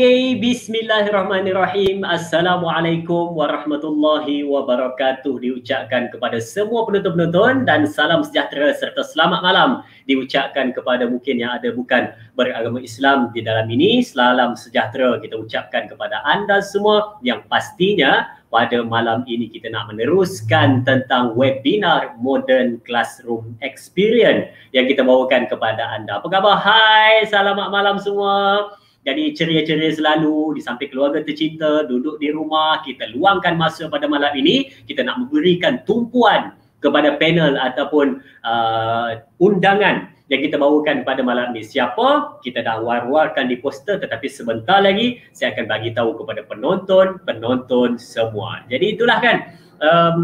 Okey, bismillahirrahmanirrahim. Assalamualaikum warahmatullahi wabarakatuh diucapkan kepada semua penonton-penonton dan salam sejahtera serta selamat malam diucapkan kepada mungkin yang ada bukan beragama Islam di dalam ini. Salam sejahtera kita ucapkan kepada anda semua yang pastinya pada malam ini kita nak meneruskan tentang webinar Modern Classroom Experience yang kita bawakan kepada anda. Apa khabar? Hai, selamat malam semua jadi ceria-ceria selalu di samping keluarga tercinta duduk di rumah kita luangkan masa pada malam ini kita nak memberikan tumpuan kepada panel ataupun uh, undangan yang kita bawakan pada malam ini siapa kita dah war-warkan di poster tetapi sebentar lagi saya akan bagi tahu kepada penonton-penonton semua. Jadi itulah kan um,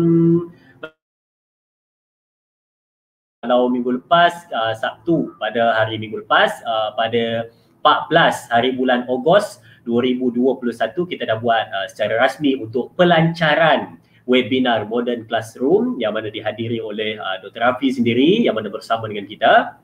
kalau minggu lepas uh, Sabtu pada hari minggu lepas uh, pada 14 hari bulan Ogos 2021 kita dah buat uh, secara rasmi untuk pelancaran webinar Modern Classroom yang mana dihadiri oleh uh, Dr. Rafi sendiri yang mana bersama dengan kita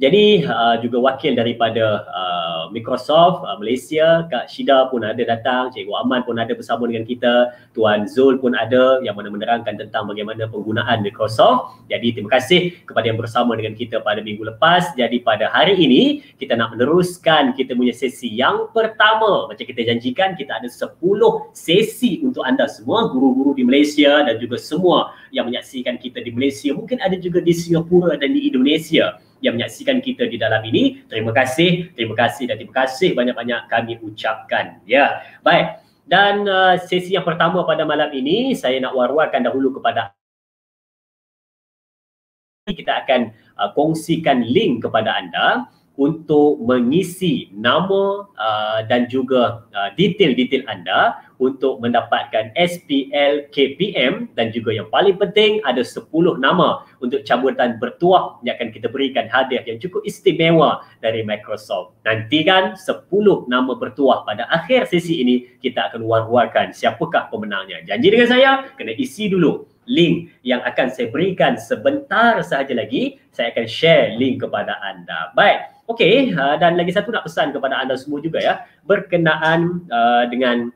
jadi uh, juga wakil daripada uh, Microsoft uh, Malaysia, Kak Shida pun ada datang, Cikgu Aman pun ada bersama dengan kita, Tuan Zul pun ada yang mana menerangkan tentang bagaimana penggunaan Microsoft. Jadi terima kasih kepada yang bersama dengan kita pada minggu lepas. Jadi pada hari ini kita nak meneruskan kita punya sesi yang pertama. Macam kita janjikan kita ada 10 sesi untuk anda semua guru-guru di Malaysia dan juga semua yang menyaksikan kita di Malaysia. Mungkin ada juga di Singapura dan di Indonesia yang menyaksikan kita di dalam ini. Terima kasih, terima kasih dan terima kasih banyak-banyak kami ucapkan. Ya, baik. Dan uh, sesi yang pertama pada malam ini, saya nak war-warkan dahulu kepada kita akan uh, kongsikan link kepada anda untuk mengisi nama uh, dan juga uh, detail-detail anda untuk mendapatkan SPL KPM dan juga yang paling penting ada 10 nama untuk cabutan bertuah yang akan kita berikan hadiah yang cukup istimewa dari Microsoft. Nanti kan 10 nama bertuah pada akhir sesi ini kita akan war-warkan siapakah pemenangnya. Janji dengan saya kena isi dulu link yang akan saya berikan sebentar sahaja lagi saya akan share link kepada anda. Baik. Okey, uh, dan lagi satu nak pesan kepada anda semua juga ya berkenaan uh, dengan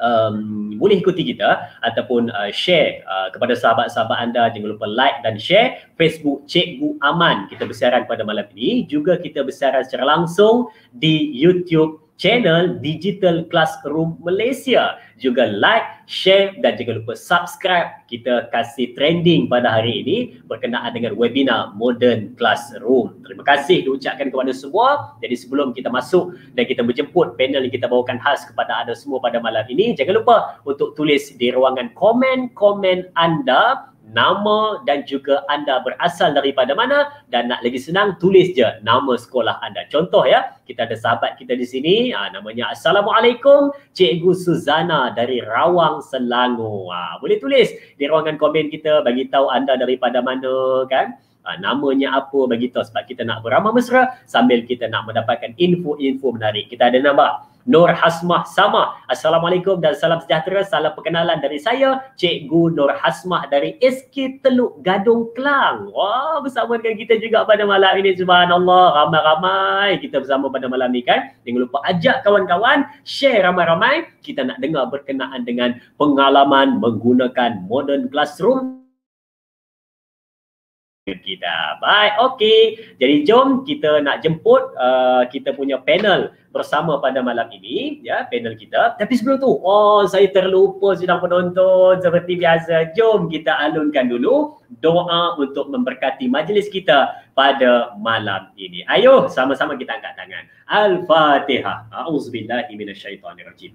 um, boleh ikuti kita ataupun uh, share uh, kepada sahabat-sahabat anda jangan lupa like dan share Facebook Cikgu Aman kita bersiaran pada malam ini juga kita bersiaran secara langsung di YouTube channel Digital Classroom Malaysia juga like, share dan jangan lupa subscribe kita kasih trending pada hari ini berkenaan dengan webinar Modern Classroom. Terima kasih diucapkan kepada semua. Jadi sebelum kita masuk dan kita menjemput panel yang kita bawakan khas kepada anda semua pada malam ini, jangan lupa untuk tulis di ruangan komen-komen anda nama dan juga anda berasal daripada mana dan nak lagi senang tulis je nama sekolah anda. Contoh ya, kita ada sahabat kita di sini ha, namanya Assalamualaikum Cikgu Suzana dari Rawang Selangor. Ha, boleh tulis di ruangan komen kita bagi tahu anda daripada mana kan? Ha, namanya apa bagi tahu sebab kita nak beramah mesra sambil kita nak mendapatkan info-info menarik. Kita ada nama Nur Hasmah Sama. Assalamualaikum dan salam sejahtera. Salam perkenalan dari saya, Cikgu Nur Hasmah dari SK Teluk Gadung Kelang. Wah, bersama dengan kita juga pada malam ini. Subhanallah, ramai-ramai kita bersama pada malam ini kan. Jangan lupa ajak kawan-kawan, share ramai-ramai. Kita nak dengar berkenaan dengan pengalaman menggunakan modern classroom kita. Bye. Okey. Jadi jom kita nak jemput uh, kita punya panel bersama pada malam ini ya panel kita. Tapi sebelum tu, oh saya terlupa sidang penonton seperti biasa. Jom kita alunkan dulu doa untuk memberkati majlis kita pada malam ini. Ayuh sama-sama kita angkat tangan. Al-Fatihah. A'udzubillahi minasyaitonirrajim.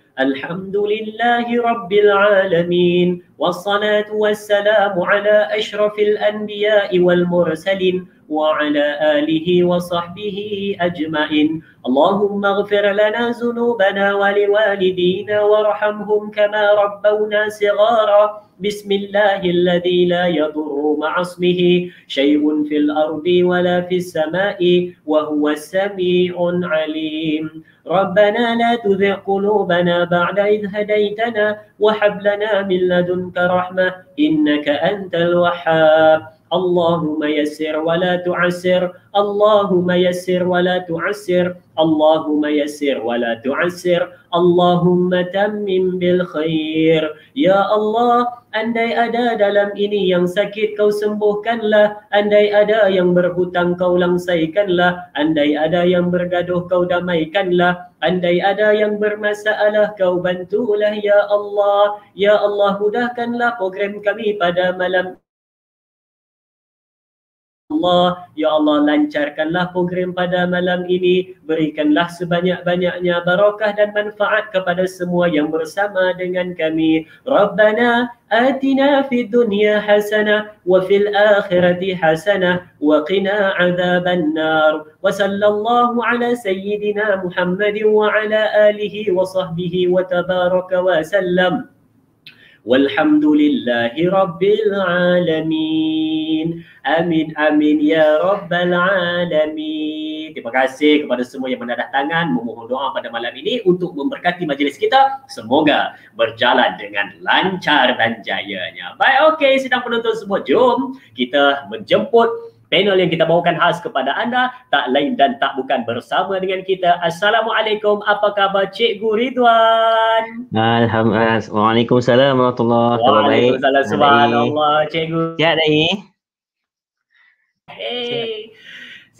الحمد لله رب العالمين والصلاة والسلام على أشرف الأنبياء والمرسلين وعلى آله وصحبه أجمعين اللهم اغفر لنا ذنوبنا ولوالدينا وارحمهم كما ربونا صغارا بسم الله الذي لا يضر مع اسمه شيء في الأرض ولا في السماء وهو السميع عليم ربنا لا تذع قلوبنا بعد إذ هديتنا وهب لنا من لدنك رحمة إنك أنت الوهاب اللهم يسر ولا تعسر اللهم يسر ولا تعسر اللهم يسر ولا تعسر اللهم bil khair. Ya Allah, andai ada dalam ini yang sakit kau sembuhkanlah andai ada yang berhutang kau langsaikanlah andai ada yang bergaduh kau damaikanlah andai ada yang bermasalah kau bantulah ya Allah ya Allah mudahkanlah program kami pada malam Allah, Ya Allah lancarkanlah program pada malam ini, berikanlah sebanyak-banyaknya barakah dan manfaat kepada semua yang bersama dengan kami. Rabbana atina fi dunya hasana, wa fil akhirati hasana, wa qina azaban nar wa sallallahu ala sayyidina Muhammad wa ala alihi wa sahbihi wa tabaraka wa sallam walhamdulillahi rabbil alamin amin amin ya rabbal alamin terima kasih kepada semua yang menadah tangan memohon doa pada malam ini untuk memberkati majlis kita semoga berjalan dengan lancar dan jayanya baik okey sidang penonton semua jom kita menjemput panel yang kita bawakan khas kepada anda tak lain dan tak bukan bersama dengan kita. Assalamualaikum. Apa khabar Cikgu Ridwan? Alhamdulillah. Waalaikumsalam warahmatullahi Waalaikumsalam subhanallah Cikgu. Sihat dah eh? Hey.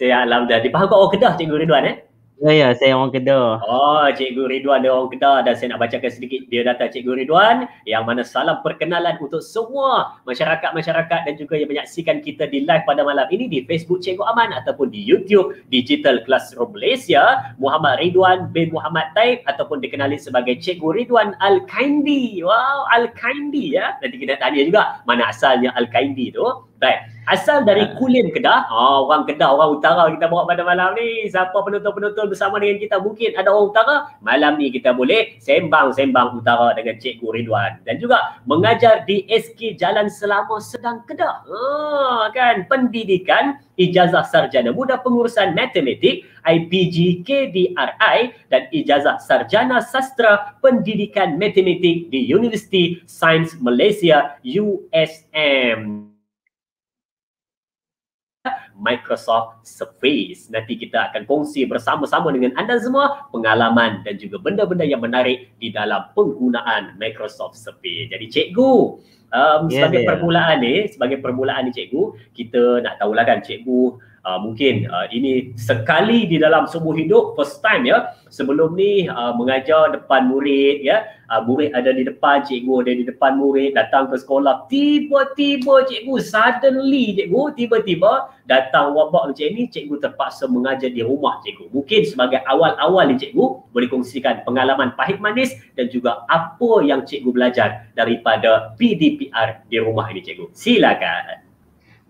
Sihat. Sihat. Alhamdulillah. Dipahamkan oh kedah Cikgu Ridwan eh? Saya, ya, saya orang Kedah. Oh, Cikgu Ridwan dia orang Kedah dan saya nak bacakan sedikit dia datang Cikgu Ridwan yang mana salam perkenalan untuk semua masyarakat-masyarakat dan juga yang menyaksikan kita di live pada malam ini di Facebook Cikgu Aman ataupun di YouTube Digital Classroom Malaysia Muhammad Ridwan bin Muhammad Taib ataupun dikenali sebagai Cikgu Ridwan Al-Kaindi. Wow, Al-Kaindi ya. Nanti kita tanya juga mana asalnya Al-Kaindi tu. Baik. Asal dari ya. Kulim Kedah, oh, orang Kedah, orang Utara kita bawa pada malam ni. Siapa penonton-penonton bersama dengan kita mungkin ada orang Utara, malam ni kita boleh sembang-sembang Utara dengan Cikgu Ridwan. Dan juga mengajar di SK Jalan Selama Sedang Kedah. Oh, kan? Pendidikan Ijazah Sarjana Muda Pengurusan Matematik IPG KDRI dan Ijazah Sarjana Sastra Pendidikan Matematik di Universiti Sains Malaysia USM. Microsoft Surface. Nanti kita akan kongsi bersama-sama dengan anda semua pengalaman dan juga benda-benda yang menarik di dalam penggunaan Microsoft Surface. Jadi cikgu, um, yeah, sebagai yeah. permulaan ni, sebagai permulaan ni cikgu, kita nak tahulah kan cikgu uh, mungkin uh, ini sekali di dalam sebuah hidup first time ya sebelum ni uh, mengajar depan murid ya uh, murid ada di depan cikgu ada di depan murid datang ke sekolah tiba-tiba cikgu suddenly cikgu tiba-tiba datang wabak macam ni cikgu terpaksa mengajar di rumah cikgu mungkin sebagai awal-awal ni cikgu boleh kongsikan pengalaman pahit manis dan juga apa yang cikgu belajar daripada PDPR di rumah ini cikgu silakan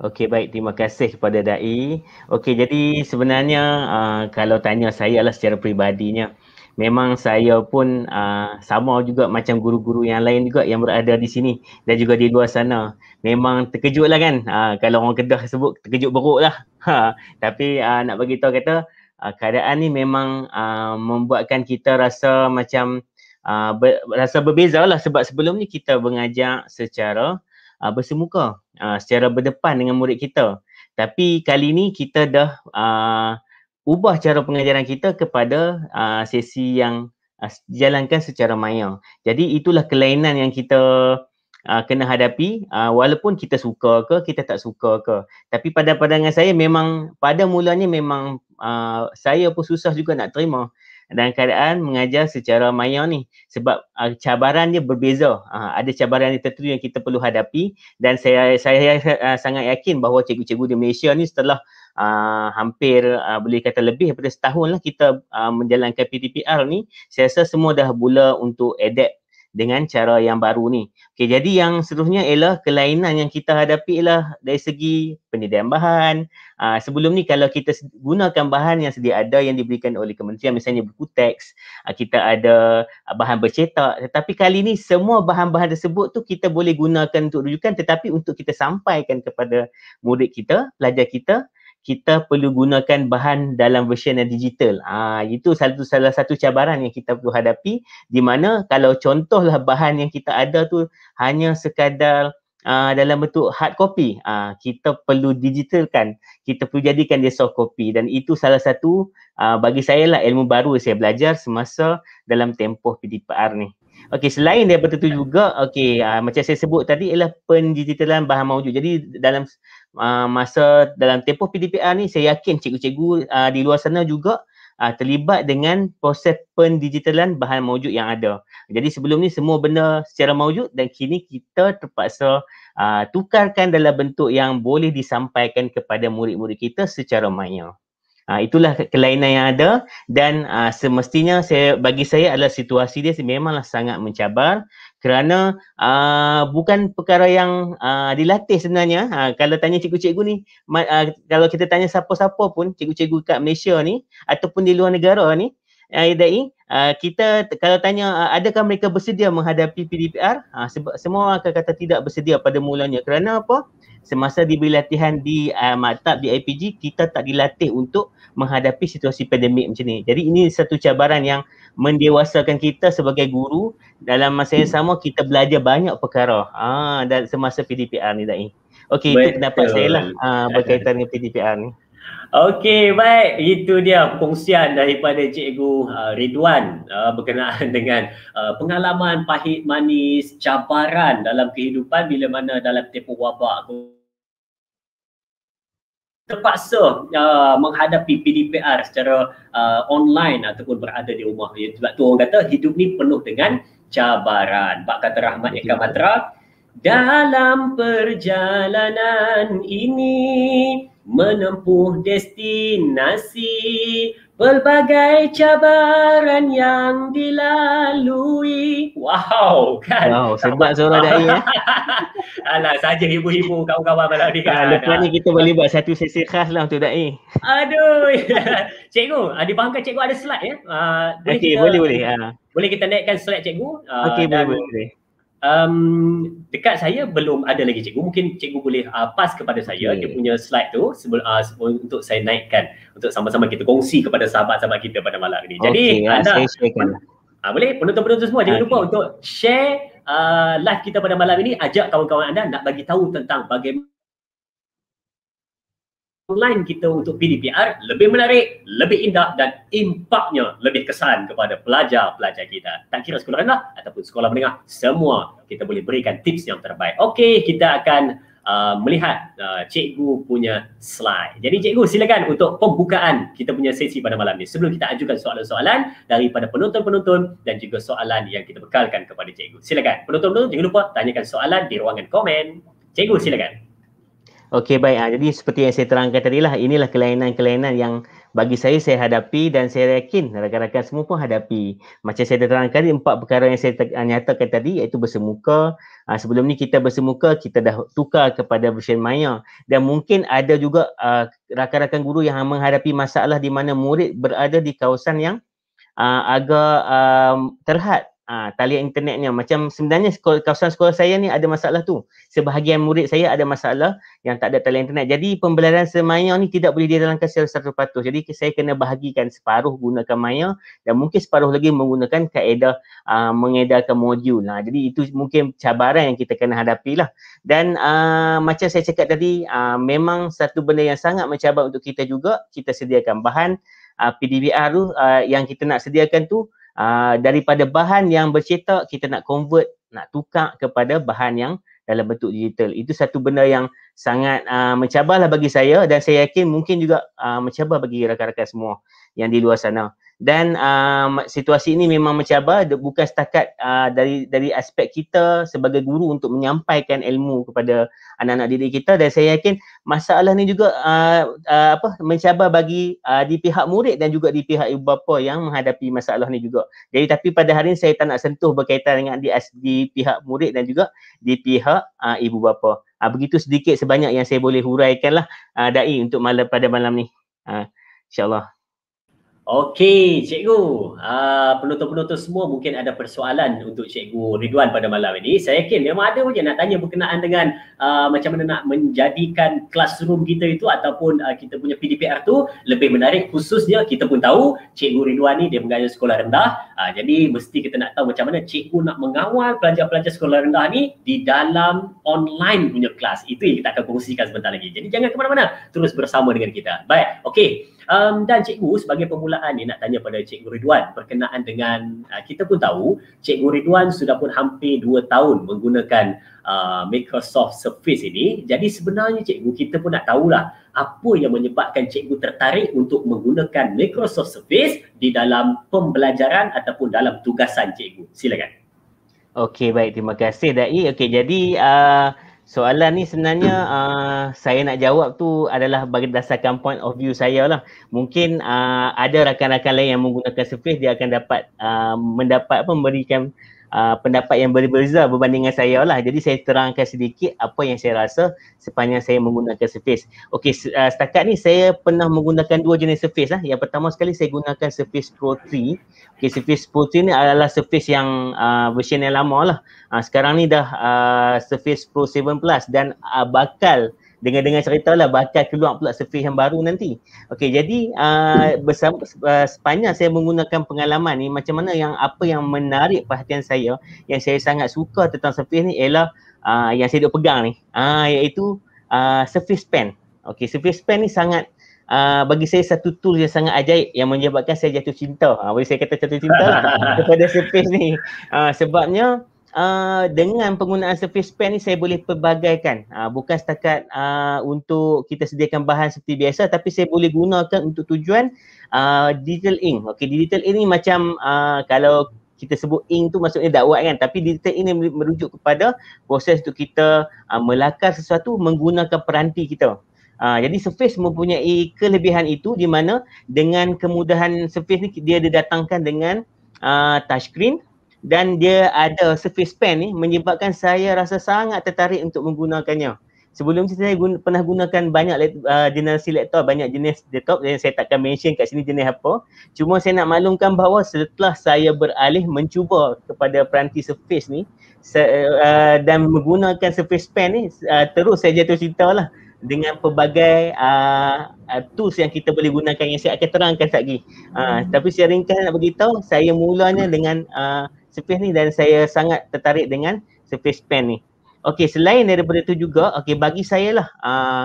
Okey baik terima kasih kepada dai. Okey jadi sebenarnya uh, kalau tanya saya lah secara peribadinya memang saya pun uh, sama juga macam guru-guru yang lain juga yang berada di sini dan juga di luar sana. Memang terkejut lah kan uh, kalau orang Kedah sebut terkejut beruk lah. Ha, tapi uh, nak bagi tahu kata uh, keadaan ni memang uh, membuatkan kita rasa macam uh, ber, rasa berbeza lah sebab sebelum ni kita mengajar secara uh, bersemuka uh, secara berdepan dengan murid kita. Tapi kali ini kita dah uh, ubah cara pengajaran kita kepada uh, sesi yang uh, jalankan secara maya. Jadi itulah kelainan yang kita uh, kena hadapi uh, walaupun kita suka ke kita tak suka ke. Tapi pada pandangan saya memang pada mulanya memang uh, saya pun susah juga nak terima dan keadaan mengajar secara maya ni sebab uh, ah, cabarannya berbeza uh, ada cabaran yang tertentu yang kita perlu hadapi dan saya saya uh, sangat yakin bahawa cikgu-cikgu di Malaysia ni setelah uh, hampir uh, boleh kata lebih daripada setahun lah kita uh, menjalankan PTPR ni saya rasa semua dah mula untuk adapt dengan cara yang baru ni. Okay, jadi yang seterusnya ialah kelainan yang kita hadapi ialah dari segi penyediaan bahan. Uh, sebelum ni kalau kita gunakan bahan yang sedia ada yang diberikan oleh kementerian misalnya buku teks, uh, kita ada uh, bahan bercetak tetapi kali ni semua bahan-bahan tersebut tu kita boleh gunakan untuk rujukan tetapi untuk kita sampaikan kepada murid kita, pelajar kita kita perlu gunakan bahan dalam version yang digital. ha, itu satu salah satu cabaran yang kita perlu hadapi di mana kalau contohlah bahan yang kita ada tu hanya sekadar Uh, dalam bentuk hard copy uh, kita perlu digitalkan kita perlu jadikan dia soft copy dan itu salah satu uh, bagi saya lah ilmu baru saya belajar semasa dalam tempoh PDPR ni okey selain daripada itu juga okey macam saya sebut tadi ialah pendigitalan bahan maujud jadi dalam Ah, masa dalam tempoh PDPR ni saya yakin cikgu-cikgu uh, di luar sana juga uh, terlibat dengan proses pendigitalan bahan maujud yang ada. Jadi sebelum ni semua benda secara maujud dan kini kita terpaksa uh, tukarkan dalam bentuk yang boleh disampaikan kepada murid-murid kita secara maya. Ha, itulah kelainan yang ada dan ha, semestinya saya bagi saya adalah situasi dia memanglah sangat mencabar kerana ha, bukan perkara yang ha, dilatih sebenarnya. Ha, kalau tanya cikgu-cikgu ni, ma- ha, kalau kita tanya siapa-siapa pun cikgu-cikgu kat Malaysia ni ataupun di luar negara ni, Eh, Dai, eh, kita kalau tanya eh, adakah mereka bersedia menghadapi PDPR? Ha, semua orang akan kata tidak bersedia pada mulanya. Kerana apa? Semasa diberi latihan di uh, maktab di IPG, kita tak dilatih untuk menghadapi situasi pandemik macam ni. Jadi ini satu cabaran yang mendewasakan kita sebagai guru. Dalam masa yang sama, kita belajar banyak perkara ah, dan semasa PDPR ni, Dai. Okey, itu pendapat saya lah uh, berkaitan dengan PDPR ni. Okey, baik. Itu dia pengusian daripada Cikgu uh, Ridwan uh, berkenaan dengan uh, pengalaman pahit manis cabaran dalam kehidupan bila mana dalam tempoh wabak terpaksa uh, menghadapi PDPR secara uh, online ataupun berada di rumah. Sebab tu orang kata hidup ni penuh dengan cabaran. Bak kata Rahmat Eka Matra, dalam perjalanan ini menempuh destinasi pelbagai cabaran yang dilalui. Wow, kan? Wow, sebab seorang dah ini. Eh. Alah, saja ibu-ibu kawan-kawan kalau di ah, kan. Lepas ni kita boleh buat satu sesi khas lah untuk dai. Aduh. cikgu, ada ah, bangkan cikgu ada slide ya? Uh, ah, okay, kita, boleh boleh. Uh. Boleh kita naikkan slide cikgu? Uh, okay, boleh boleh um, dekat saya belum ada lagi cikgu mungkin cikgu boleh uh, pass kepada saya okay. dia punya slide tu sebelum uh, ah, untuk saya naikkan untuk sama-sama kita kongsi kepada sahabat-sahabat kita pada malam ni okay, jadi ya, anda saya uh, boleh penonton-penonton semua jangan okay. lupa untuk share uh, live kita pada malam ini ajak kawan-kawan anda nak bagi tahu tentang bagaimana online kita untuk PDPR lebih menarik, lebih indah dan impaknya lebih kesan kepada pelajar-pelajar kita. Tak kira sekolah rendah ataupun sekolah menengah, semua kita boleh berikan tips yang terbaik. Okey, kita akan uh, melihat uh, cikgu punya slide. Jadi cikgu silakan untuk pembukaan kita punya sesi pada malam ini. Sebelum kita ajukan soalan-soalan daripada penonton-penonton dan juga soalan yang kita bekalkan kepada cikgu. Silakan penonton-penonton jangan lupa tanyakan soalan di ruangan komen. Cikgu silakan. Okey baik. Ha, jadi seperti yang saya terangkan tadi lah, inilah kelainan-kelainan yang bagi saya saya hadapi dan saya yakin rakan-rakan semua pun hadapi. Macam saya terangkan tadi empat perkara yang saya ter- nyatakan tadi iaitu bersemuka. Ha, sebelum ni kita bersemuka, kita dah tukar kepada version maya dan mungkin ada juga uh, rakan-rakan guru yang menghadapi masalah di mana murid berada di kawasan yang uh, agak um, terhad uh, talian internetnya. Macam sebenarnya sekolah, kawasan sekolah saya ni ada masalah tu. Sebahagian murid saya ada masalah yang tak ada talian internet. Jadi pembelajaran semaya ni tidak boleh dijalankan secara satu patuh. Jadi saya kena bahagikan separuh gunakan maya dan mungkin separuh lagi menggunakan kaedah uh, mengedarkan modul. Nah, jadi itu mungkin cabaran yang kita kena hadapi lah. Dan uh, macam saya cakap tadi, uh, memang satu benda yang sangat mencabar untuk kita juga, kita sediakan bahan uh, PDBR tu uh, yang kita nak sediakan tu Ah, daripada bahan yang bercetak kita nak convert nak tukar kepada bahan yang dalam bentuk digital itu satu benda yang sangat uh, mencabarlah bagi saya dan saya yakin mungkin juga uh, mencabar bagi rakan-rakan semua yang di luar sana. Dan um, situasi ini memang mencabar bukan setakat uh, dari dari aspek kita sebagai guru untuk menyampaikan ilmu kepada anak-anak diri kita dan saya yakin masalah ini juga uh, uh, apa mencabar bagi uh, di pihak murid dan juga di pihak ibu bapa yang menghadapi masalah ini juga. Jadi tapi pada hari ini saya tak nak sentuh berkaitan dengan di, di pihak murid dan juga di pihak uh, ibu bapa uh, begitu sedikit sebanyak yang saya boleh huraikan lah uh, dai untuk malam pada malam ni. Uh, ah, InsyaAllah. Okey, cikgu. Ah uh, penonton-penonton semua mungkin ada persoalan untuk cikgu Ridwan pada malam ini. Saya yakin memang ada punya nak tanya berkenaan dengan uh, macam mana nak menjadikan classroom kita itu ataupun uh, kita punya PDPR tu lebih menarik khususnya kita pun tahu cikgu Ridwan ni dia mengajar sekolah rendah. Uh, jadi mesti kita nak tahu macam mana cikgu nak mengawal pelajar-pelajar sekolah rendah ni di dalam online punya kelas. Itu yang kita akan kongsikan sebentar lagi. Jadi jangan ke mana-mana, terus bersama dengan kita. Baik. Okey. Um, dan cikgu sebagai permulaan ni nak tanya pada cikgu Ridwan berkenaan dengan uh, kita pun tahu cikgu Ridwan sudah pun hampir dua tahun menggunakan uh, Microsoft Surface ini. Jadi sebenarnya cikgu kita pun nak tahulah apa yang menyebabkan cikgu tertarik untuk menggunakan Microsoft Surface di dalam pembelajaran ataupun dalam tugasan cikgu. Silakan. Okey baik terima kasih Dai. Okey jadi uh, soalan ni sebenarnya uh, saya nak jawab tu adalah berdasarkan point of view saya lah. Mungkin uh, ada rakan-rakan lain yang menggunakan surface dia akan dapat uh, mendapat apa memberikan Uh, pendapat yang berbeza berbandingkan saya lah. Jadi saya terangkan sedikit apa yang saya rasa sepanjang saya menggunakan surface. Okey, uh, setakat ni saya pernah menggunakan dua jenis surface lah. Yang pertama sekali saya gunakan Surface Pro 3. Okey, Surface Pro 3 ni adalah surface yang uh, version yang lama lah. Uh, sekarang ni dah uh, Surface Pro 7 Plus dan uh, bakal uh, dengar-dengar cerita lah bakal keluar pula surface yang baru nanti. Okey jadi uh, bersama, uh, sepanjang saya menggunakan pengalaman ni macam mana yang apa yang menarik perhatian saya yang saya sangat suka tentang surface ni ialah uh, yang saya duk pegang ni. Ah uh, iaitu uh, surface pen. Okey surface pen ni sangat Uh, bagi saya satu tool yang sangat ajaib yang menyebabkan saya jatuh cinta. Uh, boleh saya kata jatuh cinta kepada surface ni. Uh, sebabnya Ah, dengan penggunaan surface pen ni saya boleh pelbagaikan uh, bukan setakat uh, untuk kita sediakan bahan seperti biasa tapi saya boleh gunakan untuk tujuan uh, digital ink Okay, digital ink ni macam uh, kalau kita sebut ink tu maksudnya dakwat kan tapi digital ink ni merujuk kepada proses untuk kita uh, melakar sesuatu menggunakan peranti kita Uh, jadi surface mempunyai kelebihan itu di mana dengan kemudahan surface ni dia didatangkan dengan uh, touchscreen dan dia ada surface pen ni menyebabkan saya rasa sangat tertarik untuk menggunakannya. Sebelum ni saya guna, pernah gunakan banyak uh, jenis laptop, banyak jenis laptop yang saya takkan mention kat sini jenis apa. Cuma saya nak maklumkan bahawa setelah saya beralih mencuba kepada peranti surface ni saya, uh, dan menggunakan surface pen ni uh, terus saya jatuh cinta lah dengan pelbagai uh, uh, tools yang kita boleh gunakan yang saya akan terangkan lagi. Uh, hmm. tapi saya ringkas nak beritahu saya mulanya dengan uh, space ni dan saya sangat tertarik dengan space pen ni. Okey, selain daripada tu juga, okey bagi saya lah uh, ah,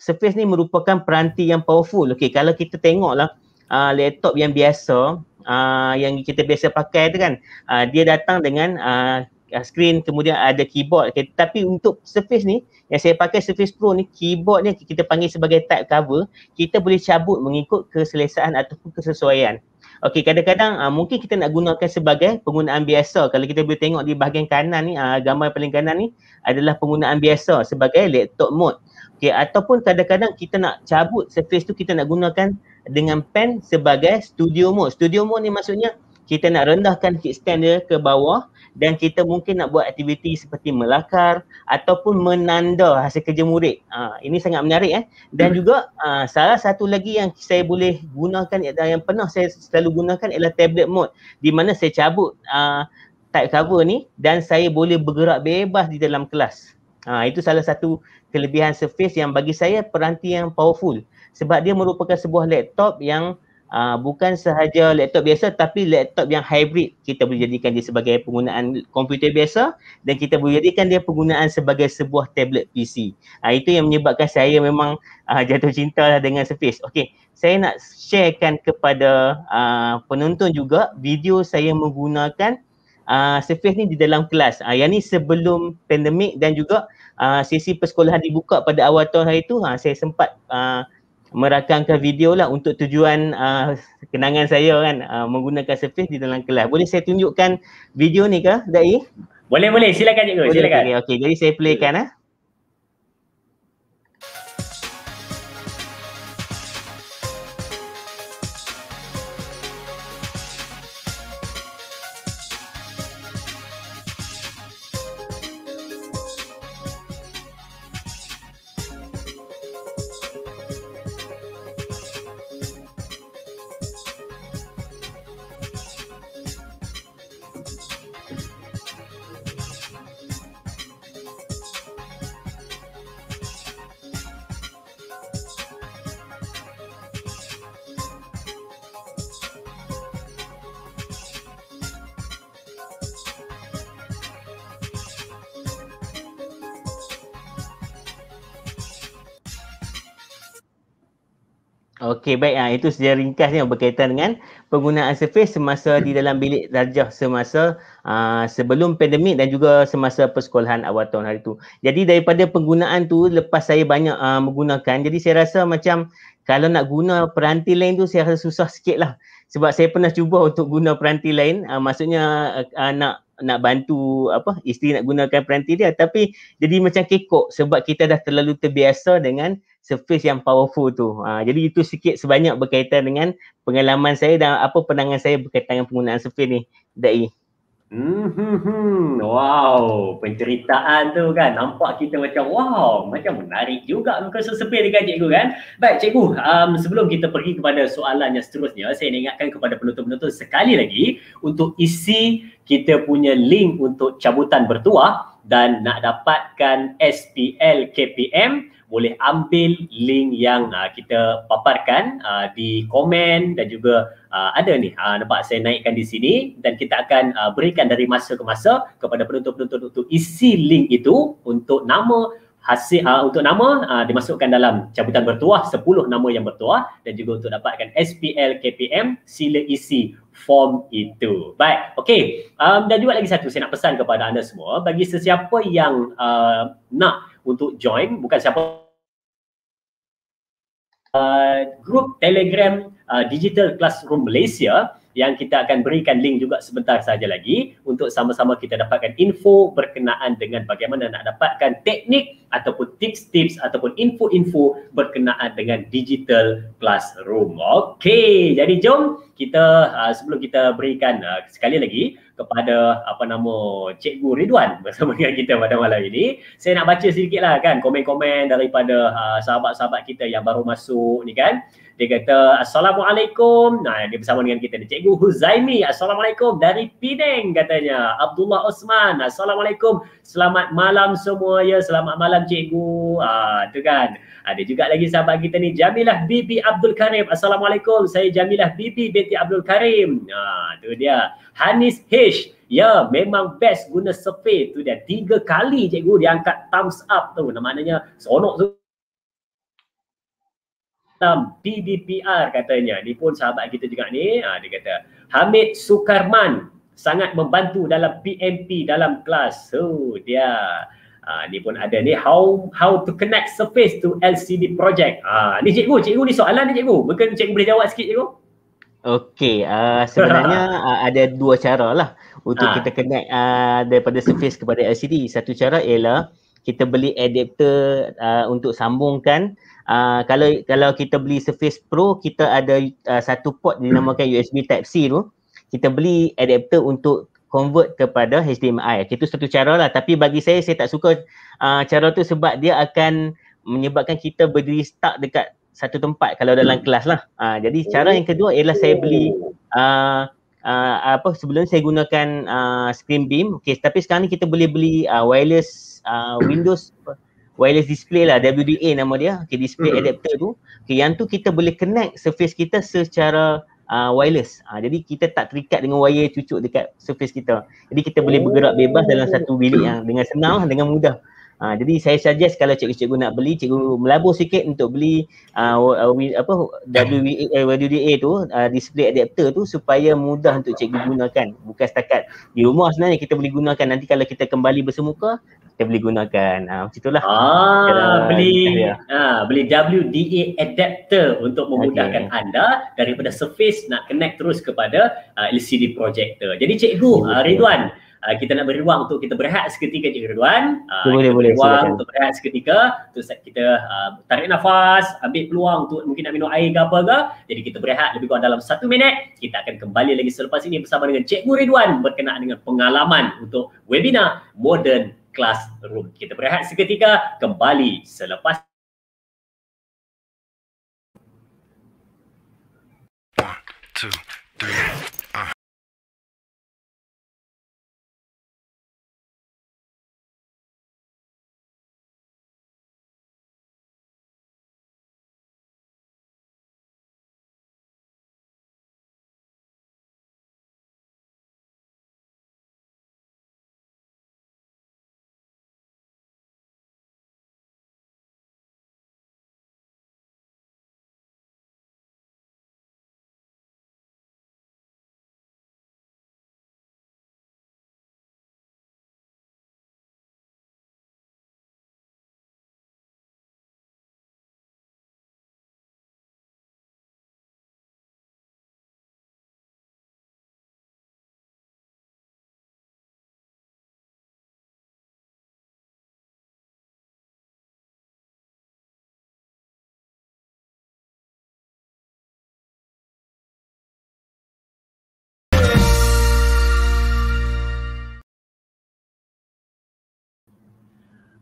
surface ni merupakan peranti yang powerful. Okey, kalau kita tengoklah uh, laptop yang biasa uh, yang kita biasa pakai tu kan, uh, dia datang dengan uh, screen kemudian ada keyboard. Okay, tapi untuk surface ni yang saya pakai Surface Pro ni keyboard ni kita panggil sebagai type cover, kita boleh cabut mengikut keselesaan ataupun kesesuaian. Okey, kadang-kadang uh, mungkin kita nak gunakan sebagai penggunaan biasa. Kalau kita boleh tengok di bahagian kanan ni, uh, gambar paling kanan ni adalah penggunaan biasa sebagai laptop mode. Okey, ataupun kadang-kadang kita nak cabut surface tu kita nak gunakan dengan pen sebagai studio mode. Studio mode ni maksudnya kita nak rendahkan kickstand dia ke bawah dan kita mungkin nak buat aktiviti seperti melakar ataupun menanda hasil kerja murid. Ha, ini sangat menarik eh. Dan hmm. juga ha, salah satu lagi yang saya boleh gunakan yang pernah saya selalu gunakan ialah tablet mode di mana saya cabut ha, type cover ni dan saya boleh bergerak bebas di dalam kelas. Ha, itu salah satu kelebihan Surface yang bagi saya peranti yang powerful sebab dia merupakan sebuah laptop yang uh, bukan sahaja laptop biasa tapi laptop yang hybrid kita boleh jadikan dia sebagai penggunaan komputer biasa dan kita boleh jadikan dia penggunaan sebagai sebuah tablet PC. Uh, ah, itu yang menyebabkan saya memang uh, jatuh cinta lah dengan Surface. Okey, saya nak sharekan kepada uh, penonton juga video saya menggunakan uh, Surface ni di dalam kelas. Uh, yang ni sebelum pandemik dan juga uh, sesi persekolahan dibuka pada awal tahun hari tu, uh, saya sempat uh, merakamkan video lah untuk tujuan uh, kenangan saya kan uh, menggunakan surface di dalam kelas. Boleh saya tunjukkan video ni ke, Dai? Boleh, boleh. Silakan, Cikgu. Boleh, silakan. Okey, okay. jadi saya playkan. Ha? Okey baik ha. itu secara ringkas yang berkaitan dengan penggunaan surface semasa di dalam bilik darjah semasa uh, sebelum pandemik dan juga semasa persekolahan awal tahun hari itu. Jadi daripada penggunaan tu lepas saya banyak uh, menggunakan jadi saya rasa macam kalau nak guna peranti lain tu saya rasa susah sikit lah sebab saya pernah cuba untuk guna peranti lain uh, maksudnya uh, nak nak bantu apa isteri nak gunakan peranti dia tapi jadi macam kekok sebab kita dah terlalu terbiasa dengan surface yang powerful tu. Ha, jadi itu sikit sebanyak berkaitan dengan pengalaman saya dan apa pandangan saya berkaitan dengan penggunaan surface ni, Dai. Hmm, wow, penceritaan tu kan nampak kita macam wow, macam menarik juga muka sesepir dekat cikgu kan. Baik cikgu, um, sebelum kita pergi kepada soalan yang seterusnya, saya ingatkan kepada penonton-penonton sekali lagi untuk isi kita punya link untuk cabutan bertuah dan nak dapatkan SPL KPM boleh ambil link yang uh, kita paparkan uh, di komen dan juga uh, ada ni uh, nampak saya naikkan di sini dan kita akan uh, berikan dari masa ke masa kepada penonton-penonton untuk isi link itu untuk nama hasil uh, untuk nama uh, dimasukkan dalam cabutan bertuah 10 nama yang bertuah dan juga untuk dapatkan SPL KPM sila isi form itu. Baik, okey. Um, dan juga lagi satu saya nak pesan kepada anda semua bagi sesiapa yang uh, nak untuk join bukan siapa Uh, grup Telegram uh, Digital Classroom Malaysia yang kita akan berikan link juga sebentar saja lagi untuk sama-sama kita dapatkan info berkenaan dengan bagaimana nak dapatkan teknik ataupun tips-tips ataupun info-info berkenaan dengan Digital Classroom. Okey, jadi jom kita uh, sebelum kita berikan uh, sekali lagi kepada apa nama Cikgu Ridwan bersama dengan kita pada malam ini. Saya nak baca sedikitlah kan komen-komen daripada uh, sahabat-sahabat kita yang baru masuk ni kan. Dia kata Assalamualaikum. Nah, dia bersama dengan kita ni. Cikgu Huzaimi. Assalamualaikum dari Pinang katanya. Abdullah Osman. Assalamualaikum. Selamat malam semua ya. Selamat malam cikgu. Ah, tu kan. Ada juga lagi sahabat kita ni. Jamilah Bibi Abdul Karim. Assalamualaikum. Saya Jamilah Bibi binti Abdul Karim. Ah, tu dia. Hanis H. Ya, memang best guna survey tu dia. Tiga kali cikgu dia angkat thumbs up tu. Namanya, maknanya seronok tu hitam PDPR katanya. Ni pun sahabat kita juga ni. Ha, dia kata, Hamid Sukarman sangat membantu dalam PMP dalam kelas. So, dia ha, ni pun ada ni how how to connect surface to LCD project. Ha, ni cikgu, cikgu ni soalan ni cikgu. Mungkin cikgu boleh jawab sikit cikgu. Okey, uh, sebenarnya uh, ada dua cara lah untuk ha. kita connect uh, daripada surface kepada LCD. Satu cara ialah uh, kita beli adapter uh, untuk sambungkan uh, kalau kalau kita beli Surface Pro kita ada uh, satu port dinamakan USB Type C tu kita beli adapter untuk convert kepada HDMI. Itu satu cara lah tapi bagi saya saya tak suka uh, cara tu sebab dia akan menyebabkan kita berdiri stuck dekat satu tempat kalau dalam hmm. kelas lah. Uh, jadi cara yang kedua ialah saya beli oh. uh, uh, apa sebelum saya gunakan uh, screen beam okey tapi sekarang ni kita boleh beli uh, wireless uh, windows wireless display lah WDA nama dia okey display hmm. adapter tu okey yang tu kita boleh connect surface kita secara uh, wireless uh, jadi kita tak terikat dengan wire cucuk dekat surface kita jadi kita boleh bergerak bebas dalam satu bilik yang dengan senang lah, dengan mudah Ha, jadi saya suggest kalau cikgu-cikgu nak beli, cikgu melabur sikit untuk beli uh, w, apa e eh, WDA, WDA tu, uh, display adapter tu supaya mudah untuk cikgu gunakan. Bukan setakat di rumah sebenarnya kita boleh gunakan. Nanti kalau kita kembali bersemuka, kita boleh gunakan. Ha, macam itulah. Ah, beli, ya. ha, beli WDA adapter untuk memudahkan okay. anda daripada surface nak connect terus kepada uh, ha, LCD projector. Jadi cikgu, uh, Ridwan, uh, kita nak beri ruang untuk kita berehat seketika Cik Ridwan. Uh, boleh, boleh. Ruang untuk berehat seketika. Terus kita uh, tarik nafas, ambil peluang untuk mungkin nak minum air ke apa ke. Jadi kita berehat lebih kurang dalam satu minit. Kita akan kembali lagi selepas ini bersama dengan Cikgu Ridwan berkenaan dengan pengalaman untuk webinar Modern Classroom. Kita berehat seketika kembali selepas Two, three.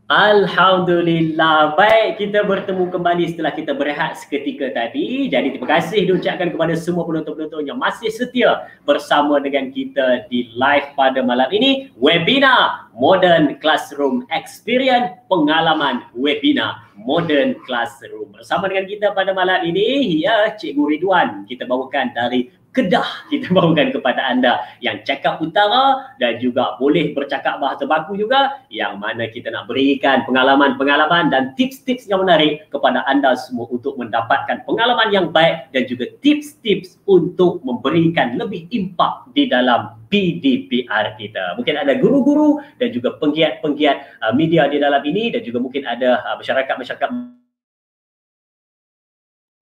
Alhamdulillah. Baik, kita bertemu kembali setelah kita berehat seketika tadi. Jadi terima kasih diucapkan kepada semua penonton-penonton yang masih setia bersama dengan kita di live pada malam ini. Webinar Modern Classroom Experience Pengalaman Webinar Modern Classroom. Bersama dengan kita pada malam ini, ya Cikgu Ridwan. Kita bawakan dari Kedah kita bawakan kepada anda yang cakap utara dan juga boleh bercakap bahasa baku juga yang mana kita nak berikan pengalaman-pengalaman dan tips-tips yang menarik kepada anda semua untuk mendapatkan pengalaman yang baik dan juga tips-tips untuk memberikan lebih impak di dalam PDPR kita. Mungkin ada guru-guru dan juga penggiat-penggiat uh, media di dalam ini dan juga mungkin ada uh, masyarakat-masyarakat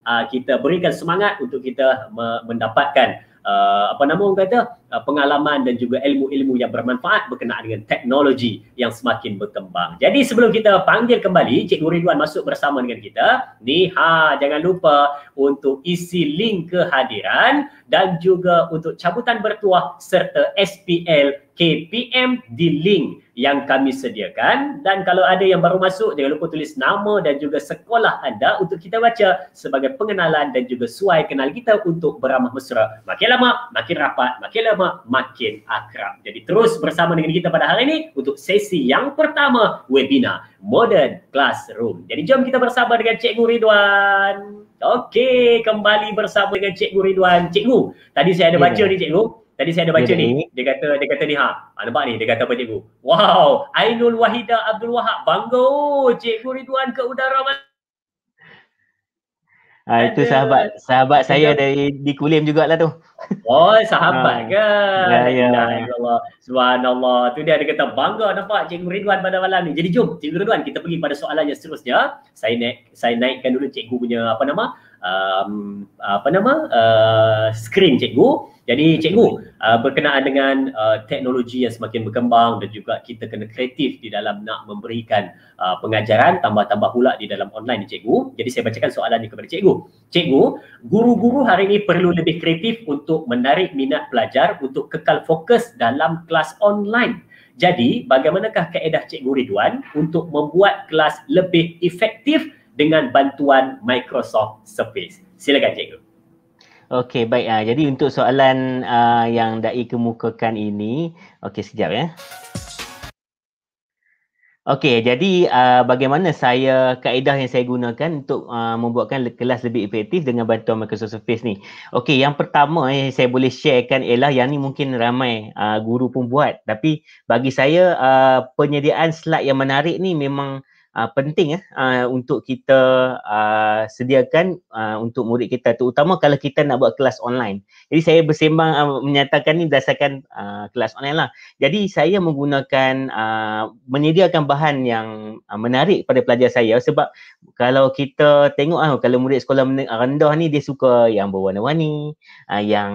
Ah, kita berikan semangat untuk kita mendapatkan uh, apa nama orang kata Uh, pengalaman dan juga ilmu-ilmu yang bermanfaat berkenaan dengan teknologi yang semakin berkembang. Jadi sebelum kita panggil kembali Cik Nur Ridwan masuk bersama dengan kita, ni ha jangan lupa untuk isi link kehadiran dan juga untuk cabutan bertuah serta SPL KPM di link yang kami sediakan dan kalau ada yang baru masuk jangan lupa tulis nama dan juga sekolah anda untuk kita baca sebagai pengenalan dan juga suai kenal kita untuk beramah mesra makin lama makin rapat makin lama agama makin akrab. Jadi terus bersama dengan kita pada hari ini untuk sesi yang pertama webinar Modern Classroom. Jadi jom kita bersama dengan Cikgu Ridwan. Okey, kembali bersama dengan Cikgu Ridwan. Cikgu, tadi saya ada baca ya. ni Cikgu. Tadi saya ada baca ya, ni. Ya. Dia kata dia kata ni ha. Ah, nampak ni dia kata apa Cikgu? Wow, Ainul Wahida Abdul Wahab. Bangga oh, Cikgu Ridwan ke udara mana? Ha, itu sahabat sahabat Aduh. saya dari di Kulim jugalah tu. Oh, sahabat ha. ke? Ya, ya. Allah. Subhanallah. Tu dia ada kata bangga nampak Cikgu Ridwan pada malam ni. Jadi jom Cikgu Ridwan kita pergi pada soalan yang seterusnya. Saya naik saya naikkan dulu cikgu punya apa nama? Um, apa nama? Uh, screen cikgu. Jadi cikgu, uh, berkenaan dengan uh, teknologi yang semakin berkembang dan juga kita kena kreatif di dalam nak memberikan uh, pengajaran tambah-tambah pula di dalam online ni cikgu. Jadi saya bacakan soalan ni kepada cikgu. Cikgu, guru-guru hari ini perlu lebih kreatif untuk menarik minat pelajar untuk kekal fokus dalam kelas online. Jadi, bagaimanakah kaedah cikgu Ridwan untuk membuat kelas lebih efektif dengan bantuan Microsoft Surface? Silakan cikgu. Okey, baik. Uh, jadi untuk soalan uh, yang Da'i kemukakan ini, okey sekejap ya. Okey, jadi uh, bagaimana saya kaedah yang saya gunakan untuk uh, membuatkan kelas lebih efektif dengan bantuan Microsoft Surface ni. Okey, yang pertama yang eh, saya boleh sharekan ialah yang ni mungkin ramai uh, guru pun buat tapi bagi saya uh, penyediaan slide yang menarik ni memang uh, penting eh, uh, untuk kita uh, sediakan uh, untuk murid kita terutama kalau kita nak buat kelas online. Jadi saya bersembang uh, menyatakan ini berdasarkan uh, kelas online lah. Jadi saya menggunakan uh, menyediakan bahan yang uh, menarik pada pelajar saya sebab kalau kita tengok uh, kalau murid sekolah uh, rendah ni dia suka yang berwarna-warni, uh, yang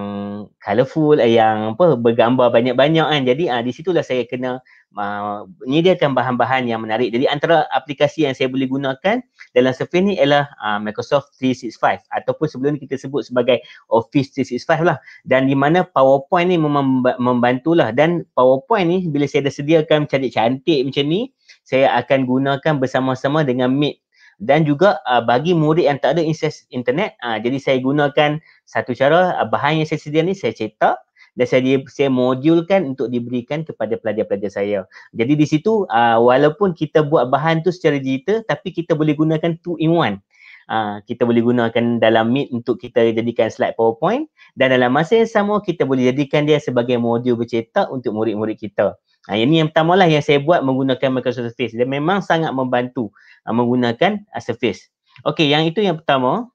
colourful, uh, yang apa bergambar banyak-banyak kan. Jadi uh, di situlah saya kena uh, ah, ni dia tambahan-bahan bahan yang menarik. Jadi antara aplikasi yang saya boleh gunakan dalam Surface ni ialah uh, Microsoft 365 ataupun sebelum ni kita sebut sebagai Office 365 lah. Dan di mana PowerPoint ni memang membantulah dan PowerPoint ni bila saya dah sediakan cantik-cantik macam ni, saya akan gunakan bersama-sama dengan Meet dan juga uh, bagi murid yang tak ada akses internet, uh, jadi saya gunakan satu cara uh, bahan yang saya sediakan ni saya cetak dan saya saya kan untuk diberikan kepada pelajar-pelajar saya. Jadi di situ uh, walaupun kita buat bahan tu secara digital tapi kita boleh gunakan two in one. Uh, kita boleh gunakan dalam Meet untuk kita jadikan slide PowerPoint dan dalam masa yang sama kita boleh jadikan dia sebagai modul bercetak untuk murid-murid kita. Uh, ini yang pertama lah yang saya buat menggunakan Microsoft Surface. Dia memang sangat membantu uh, menggunakan uh, Surface. Okey, yang itu yang pertama.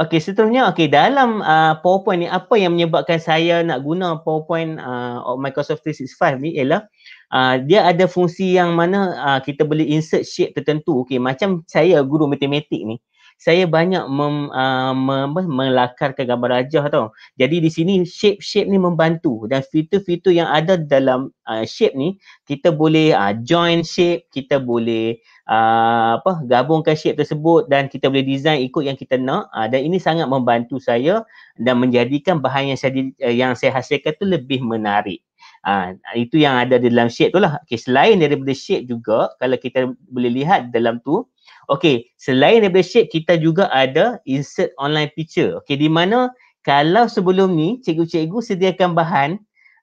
Okey, seterusnya okey dalam uh, PowerPoint ni apa yang menyebabkan saya nak guna PowerPoint uh, Microsoft 365 ni ialah uh, dia ada fungsi yang mana uh, kita boleh insert shape tertentu. Okey, macam saya guru matematik ni, saya banyak mem, uh, ah, mem, melakarkan gambar rajah tau. Jadi di sini shape-shape ni membantu dan fitur-fitur yang ada dalam uh, shape ni kita boleh uh, join shape, kita boleh uh, apa gabungkan shape tersebut dan kita boleh design ikut yang kita nak uh, dan ini sangat membantu saya dan menjadikan bahan yang saya, uh, yang saya hasilkan tu lebih menarik. Ha, itu yang ada di dalam shape tu lah. Okay, selain daripada shape juga, kalau kita boleh lihat dalam tu, Okey, selain daripada shape kita juga ada insert online picture. Okey, di mana kalau sebelum ni cikgu-cikgu sediakan bahan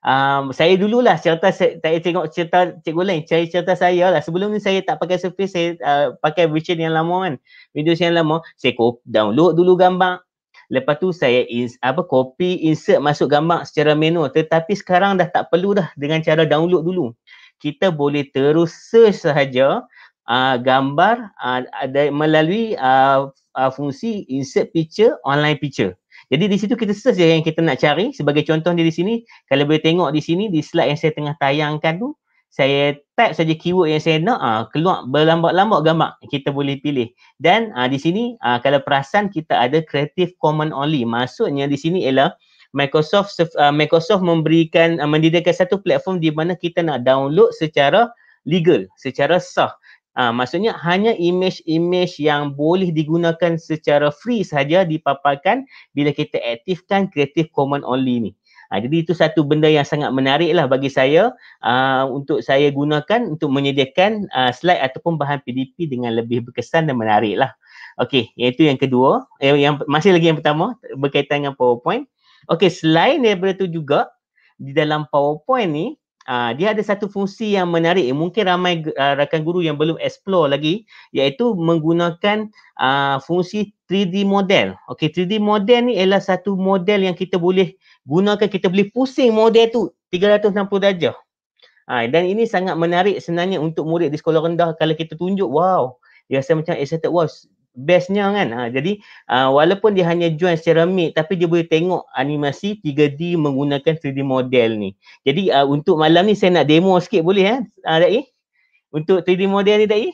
um, saya dululah cerita saya tengok cerita cikgu lain, cari cerita saya lah. Sebelum ni saya tak pakai Surface, saya uh, pakai version yang lama kan. Windows yang lama, saya copy, download dulu gambar. Lepas tu saya ins, apa copy insert masuk gambar secara manual. Tetapi sekarang dah tak perlu dah dengan cara download dulu. Kita boleh terus search sahaja uh, gambar uh, ada melalui uh, uh, fungsi insert picture online picture. Jadi di situ kita search yang kita nak cari sebagai contoh di sini kalau boleh tengok di sini di slide yang saya tengah tayangkan tu saya type saja keyword yang saya nak uh, keluar berlambak-lambak gambar kita boleh pilih dan uh, di sini uh, kalau perasan kita ada creative common only maksudnya di sini ialah Microsoft uh, Microsoft memberikan uh, mendidikkan satu platform di mana kita nak download secara legal secara sah Uh, maksudnya hanya imej-imej yang boleh digunakan secara free saja dipaparkan bila kita aktifkan Creative Commons only ni. Uh, jadi itu satu benda yang sangat menarik lah bagi saya uh, untuk saya gunakan untuk menyediakan uh, slide ataupun bahan PDP dengan lebih berkesan dan menarik lah. Okey, iaitu yang kedua. Eh, yang Masih lagi yang pertama berkaitan dengan PowerPoint. Okey, selain daripada itu juga di dalam PowerPoint ni Ah, dia ada satu fungsi yang menarik yang mungkin ramai uh, rakan guru yang belum explore lagi iaitu menggunakan uh, fungsi 3D model. Okey 3D model ni ialah satu model yang kita boleh gunakan kita boleh pusing model tu 360 darjah. Ha, dan ini sangat menarik sebenarnya untuk murid di sekolah rendah kalau kita tunjuk wow dia rasa macam excited wow bestnya kan. Ha, jadi uh, walaupun dia hanya join ceramik tapi dia boleh tengok animasi 3D menggunakan 3D model ni. Jadi uh, untuk malam ni saya nak demo sikit boleh eh? Ha, Dai? Untuk 3D model ni Dai?